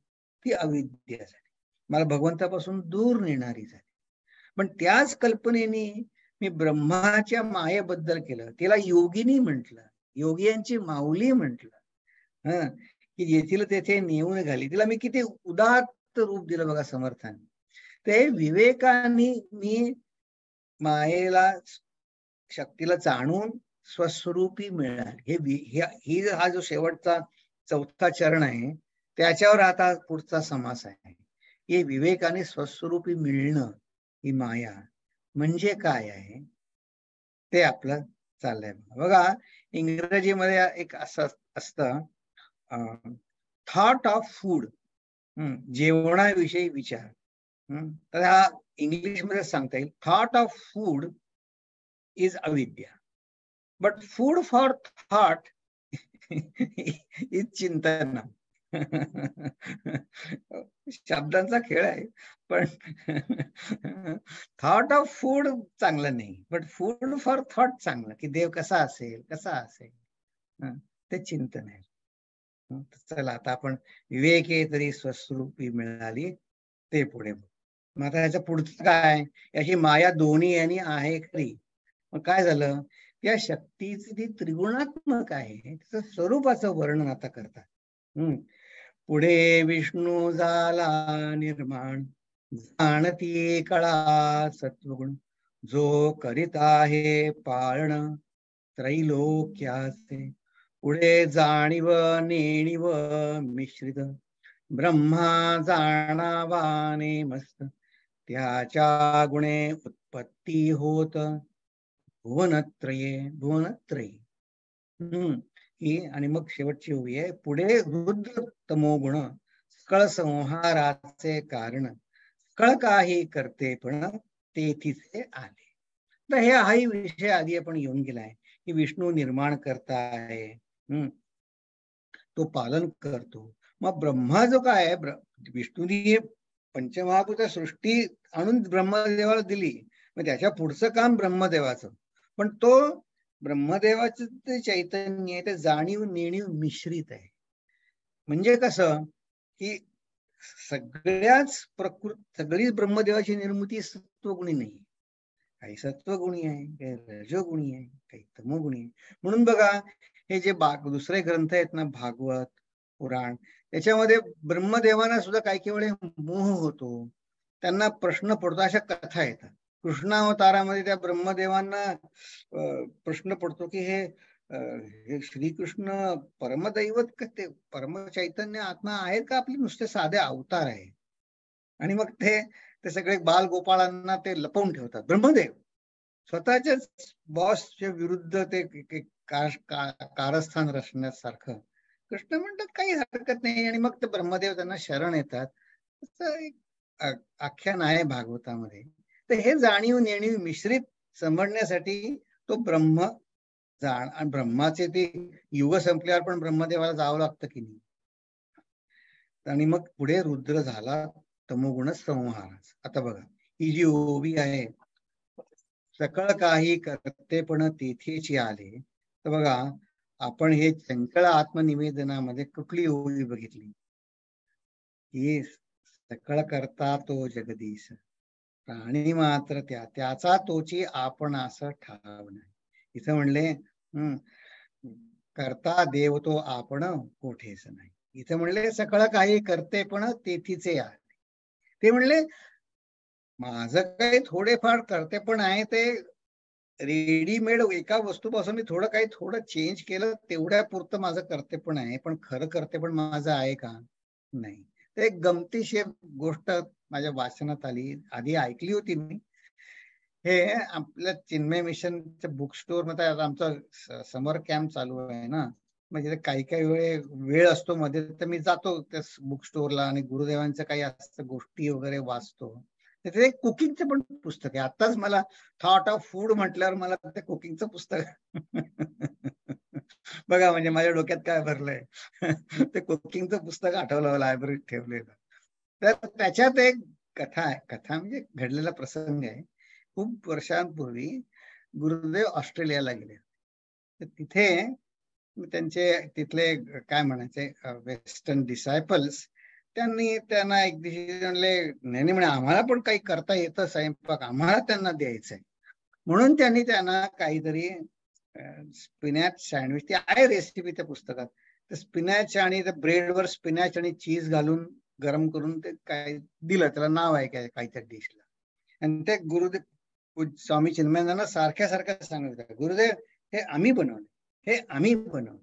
ती अविद्या झाली मला भगवंतापासून दूर नेणारी झाली पण त्याच कल्पनेने मी ब्रह्माच्या मायेबद्दल केलं तिला योगिनी म्हंटल योगी यांची माऊली म्हंटल हा की येथील तेथे नेऊन घाली तिला मी किती उदात्त रूप दिलं बघा समर्थाने ते विवेकाने मी मायेला शक्तीला जाणून स्वस्वरूपी मिळणार हे ही हा जो शेवटचा चौथा चरण आहे त्याच्यावर आता पुढचा समास आहे हे विवेकाने स्वस्वरूपी मिळणं ही माया म्हणजे काय आहे ते आपलं चाललंय बघा इंग्रजीमध्ये एक असं असतं थॉट ऑफ फूड जेवणाविषयी विचार तर इंग्लिश इंग्लिशमध्ये सांगता येईल थॉट ऑफ फूड इज अविद्या but food for thought is चिंतन शब्दांचा खेळ आहे पण थॉट ऑफ फूड चांगलं नाही बट फूड फॉर थॉट चांगलं की देव कसा असेल कसा असेल ते चिंतन आहे चला आता आपण विवेके तरी स्वस्वरूपी मिळाली ते पुढे मग याचं पुढचं काय याची माया दोन्ही यांनी आहे खरी मग काय झालं त्या शक्तीचं ती त्रिगुणात्मक आहे त्याचं स्वरूपाचं वर्णन आता करतात हम्म पुढे विष्णू झाला निर्माण जाणती कळा सत्वगुण जो करीत आहे पाळण त्रैलोक्याचे पुढे जाणीव नेणीव मिश्रित ब्रह्मा जाणावाने मस्त त्याच्या गुणे उत्पत्ती होत भुवनत्रये भुवनत्रयी हम्म ही आणि मग शेवटची उभी आहे पुढे रुद्र गुण सकळ संहाराचे कारण कळ काही करते पण तेथीचे आले तर हे हाही विषय आधी आपण येऊन गेलाय की विष्णू निर्माण करता आहे हम्म तो पालन करतो मग ब्रह्मा जो काय म्हणजे विष्णूनी पंचमहाभूत सृष्टी आणून ब्रह्मदेवाला दिली मग त्याच्या पुढचं काम ब्रह्मदेवाचं पण तो ब्रह्मदेवाचं ते चैतन्य आहे ते जाणीव नेणीव मिश्रित आहे म्हणजे कसं की सगळ्याच प्रकृत सगळीच ब्रह्मदेवाची निर्मिती सत्वगुणी नाही काही सत्वगुणी आहे काही रजोगुणी आहे काही तमोगुणी आहे म्हणून बघा हे जे बाग दुसरे ग्रंथ आहेत ना भागवत पुराण त्याच्यामध्ये ब्रह्मदेवांना सुद्धा काही काही वेळे मोह होतो त्यांना प्रश्न पडतो अशा कथा येतात कृष्णावतारामध्ये त्या ब्रह्मदेवांना प्रश्न पडतो की हे श्रीकृष्ण परमदैवत का ते चैतन्य आत्मा आहेत का आपले नुसते साधे अवतार आहे आणि मग ते ते सगळे बाल गोपाळांना ते लपवून ठेवतात ब्रह्मदेव स्वतःच्याच बॉसच्या विरुद्ध ते कारस्थान रचण्यासारखं कृष्ण म्हणतात काही हरकत नाही आणि मग ते ब्रह्मदेव त्यांना शरण येतात एक आख्यान आहे भागवतामध्ये तर हे जाणीव नेणीव मिश्रित समजण्यासाठी तो ब्रह्म जाण आणि ब्रह्माचे ते युग संपल्यावर पण ब्रह्मदेवाला जावं लागतं की नाही आणि मग पुढे रुद्र झाला तमोगुण संहार आता बघा ही जी ओबी आहे सकळ काही करते पण तेथेची आले तर बघा आपण हे शंकळ आत्मनिवेदनामध्ये कुठली ओळी बघितली सकळ करता तो जगदीश प्राणी मात्र त्या त्याचा तोची आपण असं ठाव नाही इथं म्हणले करता देव तो आपण कोठेच नाही इथं म्हणले सकळ काही करते पण तेथीचे आहे ते म्हणले माझं काही थोडेफार करते पण आहे ते रेडीमेड एका वस्तूपासून मी थोडं काही थोडं चेंज केलं तेवढ्या पुरतं माझं करते पण आहे पण खरं करते पण माझं आहे का नाही तर एक गमतीशीर गोष्ट माझ्या वाचनात आली आधी ऐकली होती मी हे आपल्या चिन्मय मिशनच्या बुक स्टोअर मध्ये आमचा समर कॅम्प चालू आहे ना म्हणजे काही काही वेळ वेळ असतो मध्ये तर मी जातो त्या बुक स्टोअरला आणि गुरुदेवांच्या काही असतं गोष्टी वगैरे वाचतो त्याचं एक कुकिंगचं पण पुस्तक आहे आताच मला थॉट ऑफ फूड म्हटल्यावर मला ते कुकिंगचं पुस्तक *laughs* बघा म्हणजे माझ्या डोक्यात काय भरलंय *laughs* ते कुकिंगचं पुस्तक आठवलं लायब्ररीत ठेवलेलं तर त्याच्यात एक कथा आहे कथा म्हणजे घडलेला प्रसंग आहे खूप वर्षांपूर्वी गुरुदेव ऑस्ट्रेलियाला गेले तर तिथे त्यांचे तिथले काय म्हणायचे वेस्टर्न डिसायपल्स त्यांनी त्यांना एक दिवशी नाही म्हणे आम्हाला पण काही करता येतं स्वयंपाक आम्हाला त्यांना द्यायचंय म्हणून त्यांनी त्यांना काहीतरी स्पिनॅच सँडविच ती आहे रेसिपी त्या पुस्तकात तर स्पिनॅच आणि त्या ब्रेडवर स्पिनॅच आणि चीज घालून गरम करून ते काय दिलं त्याला नाव आहे काय काहीतरी डिशला आणि ते गुरुदेव स्वामी चिन्मयांना सारख्या सारख्या सांगत गुरुदेव हे आम्ही बनवले हे आम्ही बनवले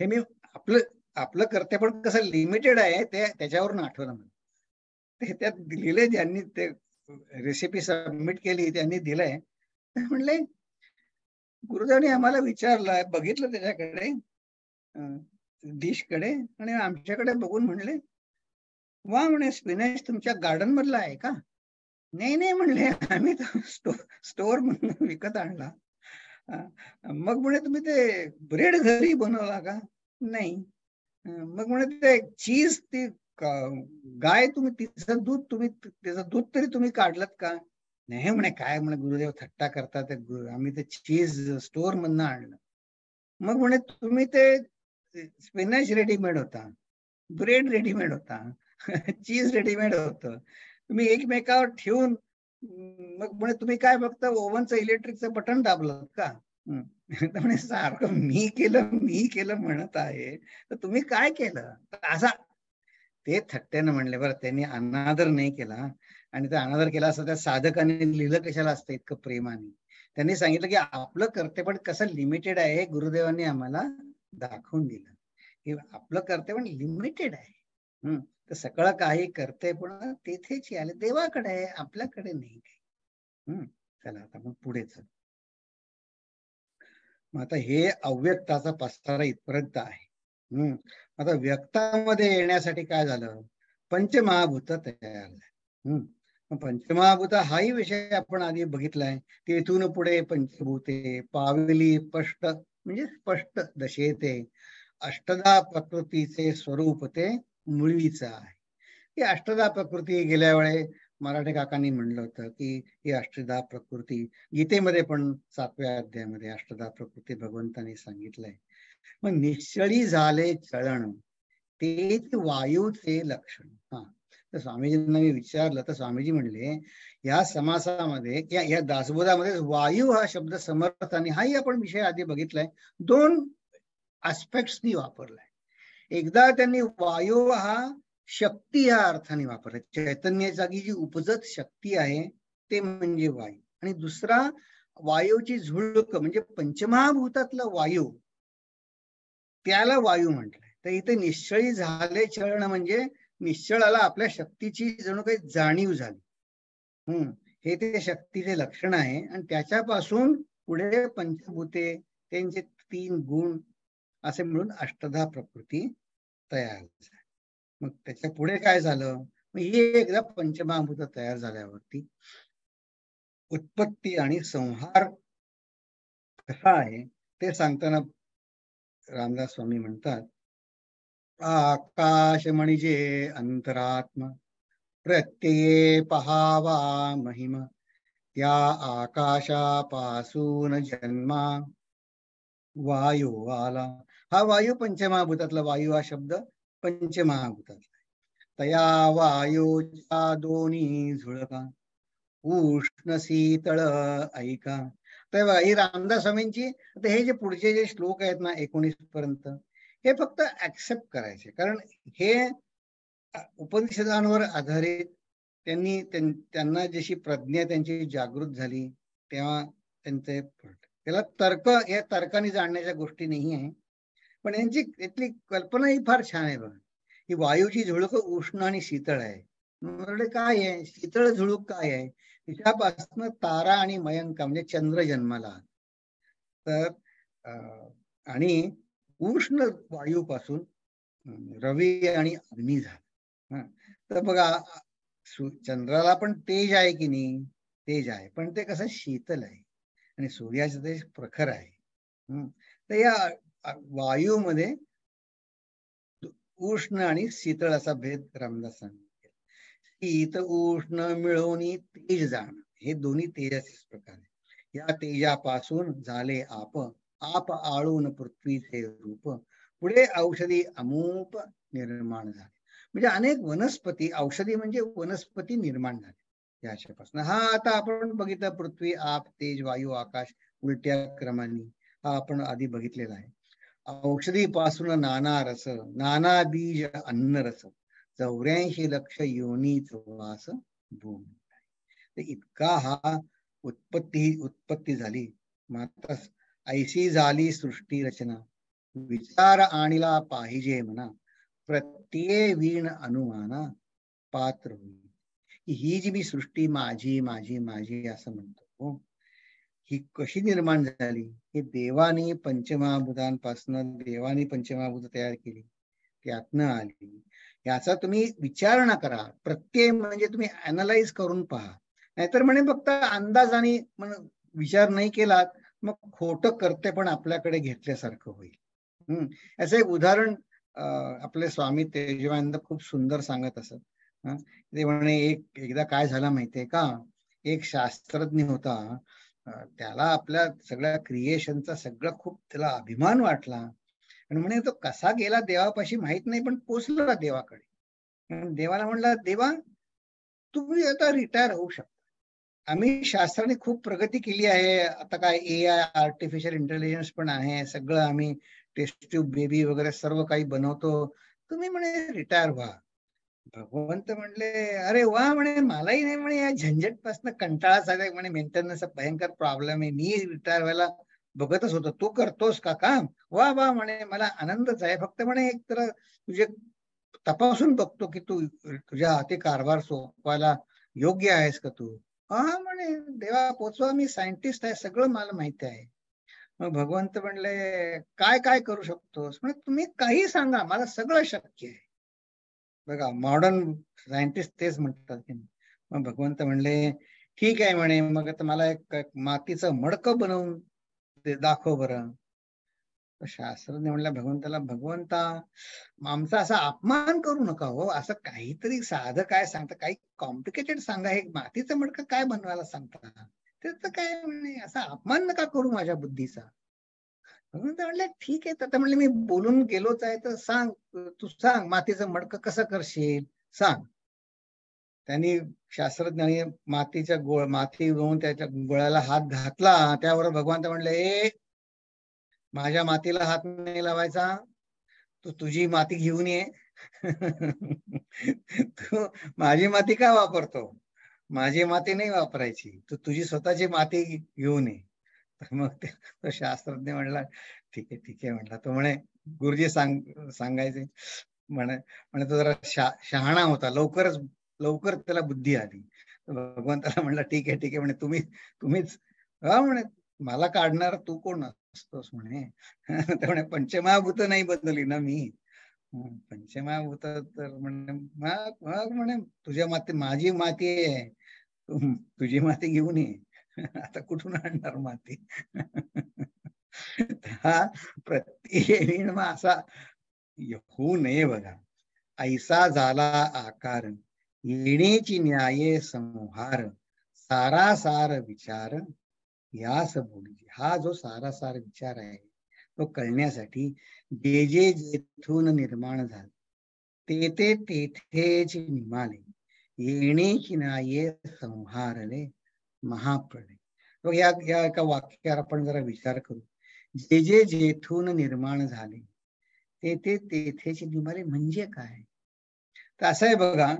हे मी आपलं आपलं कर्तव्य पण कसं लिमिटेड आहे ते त्याच्यावरून आठवलं मला ते त्यात दिलेले ज्यांनी ते रेसिपी सबमिट केली त्यांनी दिलंय म्हणले गुरुदेवने आम्हाला विचारलं बघितलं त्याच्याकडे डिशकडे आणि आमच्याकडे बघून म्हणले वा म्हणे स्पिनेश तुमच्या गार्डन मधला आहे का नाही नाही म्हणले आम्ही स्टो, स्टोअर विकत आणला मग म्हणे तुम्ही ते ब्रेड घरी बनवला का नाही मग म्हणते चीज ती गाय तुम्ही तिचं दूध तुम्ही त्याचं दूध तरी तुम्ही काढलात का नाही म्हणे काय म्हणे गुरुदेव थट्टा करता ते आम्ही ते चीज स्टोर मधनं आणलं मग म्हणे तुम्ही ते स्पिनच रेडीमेड होता ब्रेड रेडीमेड होता *laughs* चीज रेडीमेड होत तुम्ही एकमेकावर ठेवून मग म्हणे तुम्ही काय फक्त ओव्हनचं इलेक्ट्रिकचं बटन दाबलं का *laughs* म्हणे सारखं मी केलं मी केलं म्हणत आहे तर तुम्ही काय केलं असा ते थट्ट्यानं म्हणले बरं त्यांनी अनादर नाही केला आणि ते अनादर केला असं त्या साधकाने लिहिलं कशाला असतं इतकं प्रेमाने त्यांनी सांगितलं की आपलं करते पण कसं लिमिटेड आहे गुरुदेवांनी आम्हाला दाखवून दिलं की आपलं करते पण लिमिटेड आहे तर सकळ काही करते पण तेथेच आले देवाकडे आहे आपल्याकडे नाही काही हम्म चला आता मग पुढे चल मग आता हे अव्यक्ताचा पसारा इथपर्यंत आहे हम्म आता व्यक्तामध्ये येण्यासाठी काय झालं पंचमहाभूत तयार झालं हम्म पंचमहाभूत हाही विषय आपण आधी बघितलाय तेथून पुढे पंचभूते पावली स्पष्ट म्हणजे स्पष्ट दशेते अष्टदा प्रकृतीचे स्वरूप ते मुळीचं आहे ही अष्टदा प्रकृती गेल्या वेळे मराठी काकांनी म्हणलं होतं की ही अष्टदा प्रकृती गीतेमध्ये पण सातव्या अध्यायामध्ये अष्टदा प्रकृती भगवंतांनी सांगितलंय मग निश्चळी झाले चळण तेच वायूचे लक्षण हा तर स्वामीजींना मी विचारलं तर स्वामीजी म्हणले या समासामध्ये या या दासबोधामध्ये वायू हा शब्द समर्थाने हाही आपण विषय आधी बघितलाय दोन आस्पेक्ट्सनी वापरलाय एकदा त्यांनी वायू हा शक्ती या अर्थाने वापरत चैतन्य जागी जी उपजत शक्ती आहे ते म्हणजे वायू आणि दुसरा वायूची झुळक म्हणजे पंचमहाभूतातला वायू त्याला वायू म्हटलंय तर इथे निश्चळी झाले चरण म्हणजे निश्चळाला आपल्या शक्तीची जणू काही जाणीव झाली हम्म हे ते शक्तीचे लक्षण आहे आणि त्याच्यापासून पुढे पंचभूते त्यांचे तीन गुण असे मिळून अष्टधा प्रकृती तयार झाली मग त्याच्या पुढे काय झालं मग हे एकदा पंचमहाभूत तयार झाल्यावरती उत्पत्ती आणि संहार कसा आहे ते सांगताना रामदास स्वामी म्हणतात आकाश म्हणजे अंतरात्मा प्रत्येक पहावा महिमा त्या आकाशापासून जन्मा वायू आला हा वायू पंचमहाभूतातला वायू हा शब्द पंचमहाभूतातला तया वायोच्या दोन्ही झुळका उष्ण शीतळ ऐका तर ही रामदास स्वामींची हे जे पुढचे जे श्लोक आहेत ना एकोणीस पर्यंत हे फक्त ऍक्सेप्ट करायचे कारण हे उपनिषदांवर आधारित त्यांनी त्यांना जशी प्रज्ञा त्यांची जागृत झाली तेव्हा त्यांचे त्याला तर्क या तर्काने जाणण्याच्या गोष्टी नाही आहे पण यांची त्यातली कल्पना ही फार छान आहे बघा ही वायूची झुळूक उष्ण आणि शीतळ आहे काय आहे शीतळ झुळूक काय आहे तिच्यापासून तारा आणि मयंक म्हणजे चंद्र जन्माला तर आणि उष्ण वायूपासून रवी आणि अग्नी झाला तर बघा चंद्राला पण तेज आहे की नाही तेज आहे पण ते कसं शीतल आहे आणि सूर्याचं तेज प्रखर आहे तर या वायूमध्ये उष्ण आणि शीतळ असा भेद रामदास शीत उष्ण मिळवून तेज जाण हे दोन्ही तेजाचे प्रकार या तेजापासून झाले आप आप आळून पृथ्वीचे रूप पुढे औषधी अमूप निर्माण झाले म्हणजे अनेक वनस्पती औषधी म्हणजे वनस्पती निर्माण झाले याच्यापासून हा आता आपण बघितलं पृथ्वी आप तेज वायू आकाश उलट्या क्रमाने हा आपण आधी बघितलेला आहे औषधी पासून नाना रस नाना बीज अन्न रस चौऱ्याऐंशी लक्ष योनी वास भूमी इतका हा उत्पत्ती उत्पत्ती झाली मात्र ऐशी झाली सृष्टी रचना विचार आणला पाहिजे म्हणा प्रत्ये वीण अनुमाना पात्र होईल ही जी मी सृष्टी माझी माझी माझी असं म्हणतो हो. ही कशी निर्माण झाली हे देवाने पंचमहाभूतांपासनं देवाने पंचमहाभूत तयार केली त्यातनं आली याचा तुम्ही विचार ना करा प्रत्यय म्हणजे तुम्ही अनालाइज करून पहा नाहीतर म्हणे फक्त अंदाज आणि विचार नाही केलात मग खोटं करते पण आपल्याकडे घेतल्यासारखं होईल हम्म असं एक उदाहरण आपले स्वामी तेजवानंद खूप सुंदर सांगत असत ते म्हणे एक एकदा काय झाला माहितीये का एक शास्त्रज्ञ होता त्याला आपल्या सगळ्या क्रिएशनचा सगळा खूप त्याला अभिमान वाटला आणि म्हणे तो कसा गेला देवापाशी माहित नाही पण पोचला देवाकडे देवाला म्हणला देवा तुम्ही आता रिटायर होऊ शकता आम्ही शास्त्राने खूप प्रगती केली आहे आता काय ए आय आर्टिफिशियल इंटेलिजन्स पण आहे सगळं आम्ही टेस्ट ट्यूब बेबी वगैरे सर्व काही बनवतो तुम्ही म्हणे रिटायर व्हा भगवंत म्हणले अरे वा म्हणे मलाही नाही म्हणे या झंझट पासन कंटाळा झालाय म्हणे मेंटेनन्स भयंकर प्रॉब्लेम आहे मी रिटायर व्हायला बघतच होतो तू करतोस का काम वा वा म्हणे मला आनंदच आहे फक्त म्हणे एक तर तुझे तपासून बघतो की तू तुझ्या हाती कारभार सोपवायला योग्य आहेस का तू हा म्हणे देवा पोचवा मी सायंटिस्ट आहे सगळं मला माहिती आहे मग भगवंत म्हणले काय काय करू शकतोस म्हणजे तुम्ही काही सांगा मला सगळं शक्य आहे बघा मॉडर्न सायंटिस्ट तेच म्हणतात की मग भगवंत म्हणले ठीक आहे म्हणे मग आता मला एक मातीचं मडक बनवून दाखव बरं शास्त्रज्ञ म्हणल्या भगवंताला भगवंता आमचा असा अपमान करू नका हो असं काहीतरी साध काय सांगता काही कॉम्प्लिकेटेड सांगा हे मातीचं मडकं काय बनवायला सांगता त्याच काय म्हणे असा अपमान नका करू माझ्या बुद्धीचा म्हणले ठीक आहे तर म्हणले मी बोलून गेलोच आहे तर सांग तू सांग मातीचं मडकं कसं करशील सांग त्यांनी शास्त्रज्ञानी मातीच्या गोळ माती घेऊन त्याच्या गोळ्याला हात घातला त्यावर भगवंत म्हणले ए माझ्या मातीला हात नाही लावायचा तू तुझी माती घेऊन ये *laughs* तू माझी माती का वापरतो माझी माती नाही वापरायची तू तुझी स्वतःची माती घेऊन ये तर मग तो शास्त्रज्ञ म्हणला ठीक आहे ठीक आहे म्हणला तो म्हणे गुरुजी सांग सांगायचे म्हणे म्हणे तो जरा शा शहाणा होता लवकरच लवकर त्याला बुद्धी आली भगवंताला म्हणला ठीक आहे ठीक आहे म्हणे तुम्ही तुम्हीच हा म्हणे मला काढणार तू कोण असतोस म्हणे म्हणे पंचमहाभूत नाही बदलली ना मी पंचमहाभूत तर म्हणे मग म्हणे तुझ्या माती माझी माती आहे तुझी माती घेऊन ये *laughs* आता कुठून आणणार माती *laughs* हा प्रतिनिर्म असा होऊ नये बघा ऐसा झाला आकार येण्याची न्याये संहार सारा सार विचार यास बोलजी हा जो सारा सार विचार आहे तो कळण्यासाठी जे जे जेथून निर्माण झाले ते तेथेच निमाले येणे की नाये संहारले महाप्रणे मग या या एका वाक्यावर आपण जरा विचार करू जे जे जेथून निर्माण झाले ते ते तेथेची निमाले म्हणजे काय तर असं आहे बघा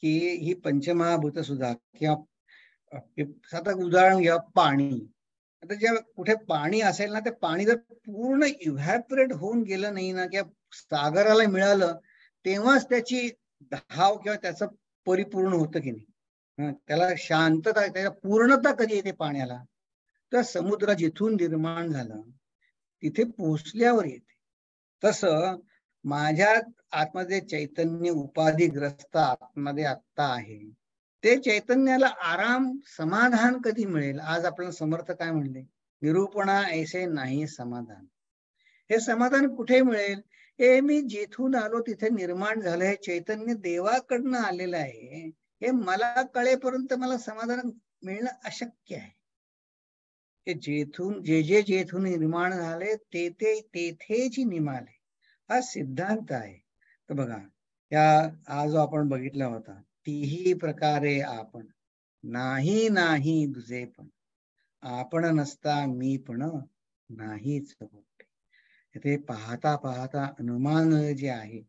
की ही पंचमहाभूत सुद्धा किंवा आता उदाहरण घ्या पाणी आता जे कुठे पाणी असेल ना ते पाणी जर पूर्ण इव्हॅपरेट होऊन गेलं नाही ना किंवा सागराला मिळालं तेव्हाच त्याची धाव किंवा त्याचं परिपूर्ण होतं की नाही त्याला शांतता त्याला पूर्णता कधी येते पाण्याला तर समुद्र जिथून निर्माण झालं तिथे पोहोचल्यावर येते तस माझ्या आतमध्ये चैतन्य ग्रस्त आतमध्ये आत्ता आहे ते चैतन्याला आराम समाधान कधी मिळेल आज आपल्याला समर्थ काय म्हणले निरूपणा ऐसे नाही समाधान हे समाधान कुठे मिळेल हे मी जिथून आलो तिथे निर्माण झालं हे चैतन्य देवाकडनं आलेलं आहे हे मला कळेपर्यंत मला समाधान मिळणं अशक्य आहे ते जेथून जे जे जेथून निर्माण झाले ते ते तेथे जी निमाले हा सिद्धांत आहे तर बघा या आज आपण बघितला होता तीही प्रकारे आपण नाही नाही दुजे पण आपण नसता मी पण नाहीच होते ते पाहता पाहता अनुमान जे आहे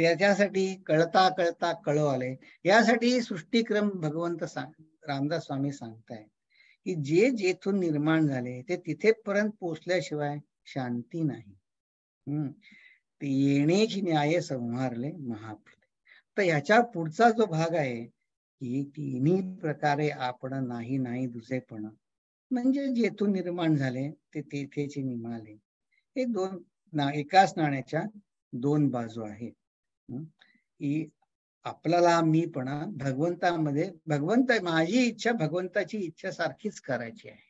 त्याच्यासाठी कळता कळता कळो आले यासाठी सृष्टिक्रम भगवंत सांग रामदास स्वामी सांगताय की जे जेथून निर्माण झाले ते तिथेपर्यंत पोचल्याशिवाय शांती नाही हम्म येणे न्याय संहारले महापुर तर ह्याच्या पुढचा जो भाग आहे की तिन्ही प्रकारे आपण नाही नाही दुसरेपण म्हणजे जेथून निर्माण झाले ते तेथेचे निमाले हे दोन ना एकाच नाण्याच्या दोन बाजू आहेत की आपल्याला पण भगवंतामध्ये भगवंत माझी इच्छा भगवंताची इच्छा सारखीच करायची आहे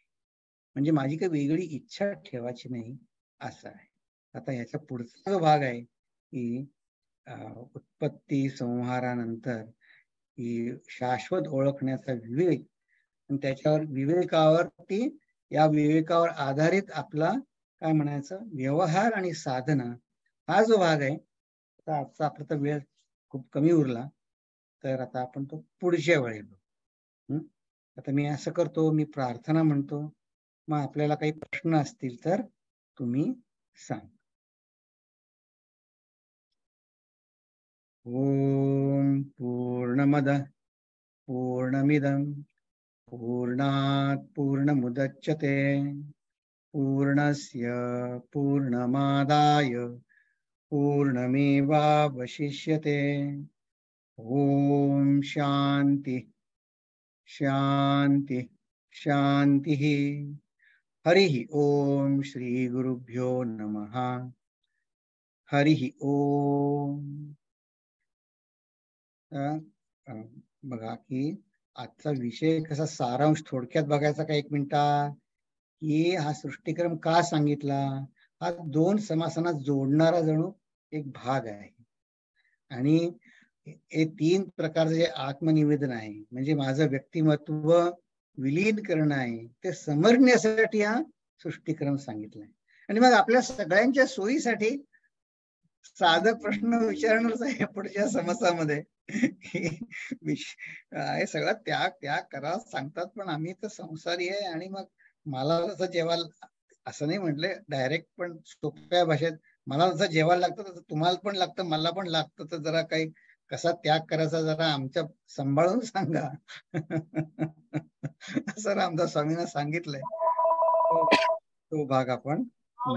म्हणजे माझी काही वेगळी इच्छा ठेवायची नाही असं आहे आता याचा पुढचा जो भाग आहे की उत्पत्ती संहारानंतर की शाश्वत ओळखण्याचा विवेक आणि त्याच्यावर विवेकावरती या विवेकावर आधारित आपला काय म्हणायचं व्यवहार आणि साधना हा जो भाग आहे तर आजचा आपला तर वेळ खूप कमी उरला तर आता आपण तो पुढच्या वेळी बघू आता मी असं करतो मी प्रार्थना म्हणतो मग आपल्याला काही प्रश्न असतील तर तुम्ही सांग ओम पूर्णमद पूर्णमिदम पूर्णात पूर्ण पूर्णमुदच्यते पूर्णस्य पूर्णमादाय ओम शांति शांति शांति हरि ओम श्री गुरुभ्यो नम हरि ओम बघा की आजचा विषय कसा सारांश थोडक्यात बघायचा का एक मिनिटा की हा सृष्टिक्रम का सांगितला हा दोन समासांना जोडणारा जणू एक भाग आहे आणि हे तीन प्रकारचं जे आत्मनिवेदन आहे म्हणजे माझं व्यक्तिमत्व विलीन करणं आहे ते समरण्यासाठी हा सृष्टीक्रम सांगितलाय आणि मग आपल्या सगळ्यांच्या सोयीसाठी साधक प्रश्न विचारणारच आहे पुढच्या समासामध्ये हे सगळं त्याग त्याग करा सांगतात पण आम्ही तर संसारी आहे आणि मग मला जेव्हा असं नाही म्हटलंय डायरेक्ट पण सोप्या भाषेत मला जसं जेवायला लागतं तसं तुम्हाला पण लागतं मला पण लागतं तर जरा काही कसा त्याग करायचा जरा आमच्या सांभाळून सांगा *laughs* असं आमदार स्वामींना सांगितलंय तो भाग आपण हो,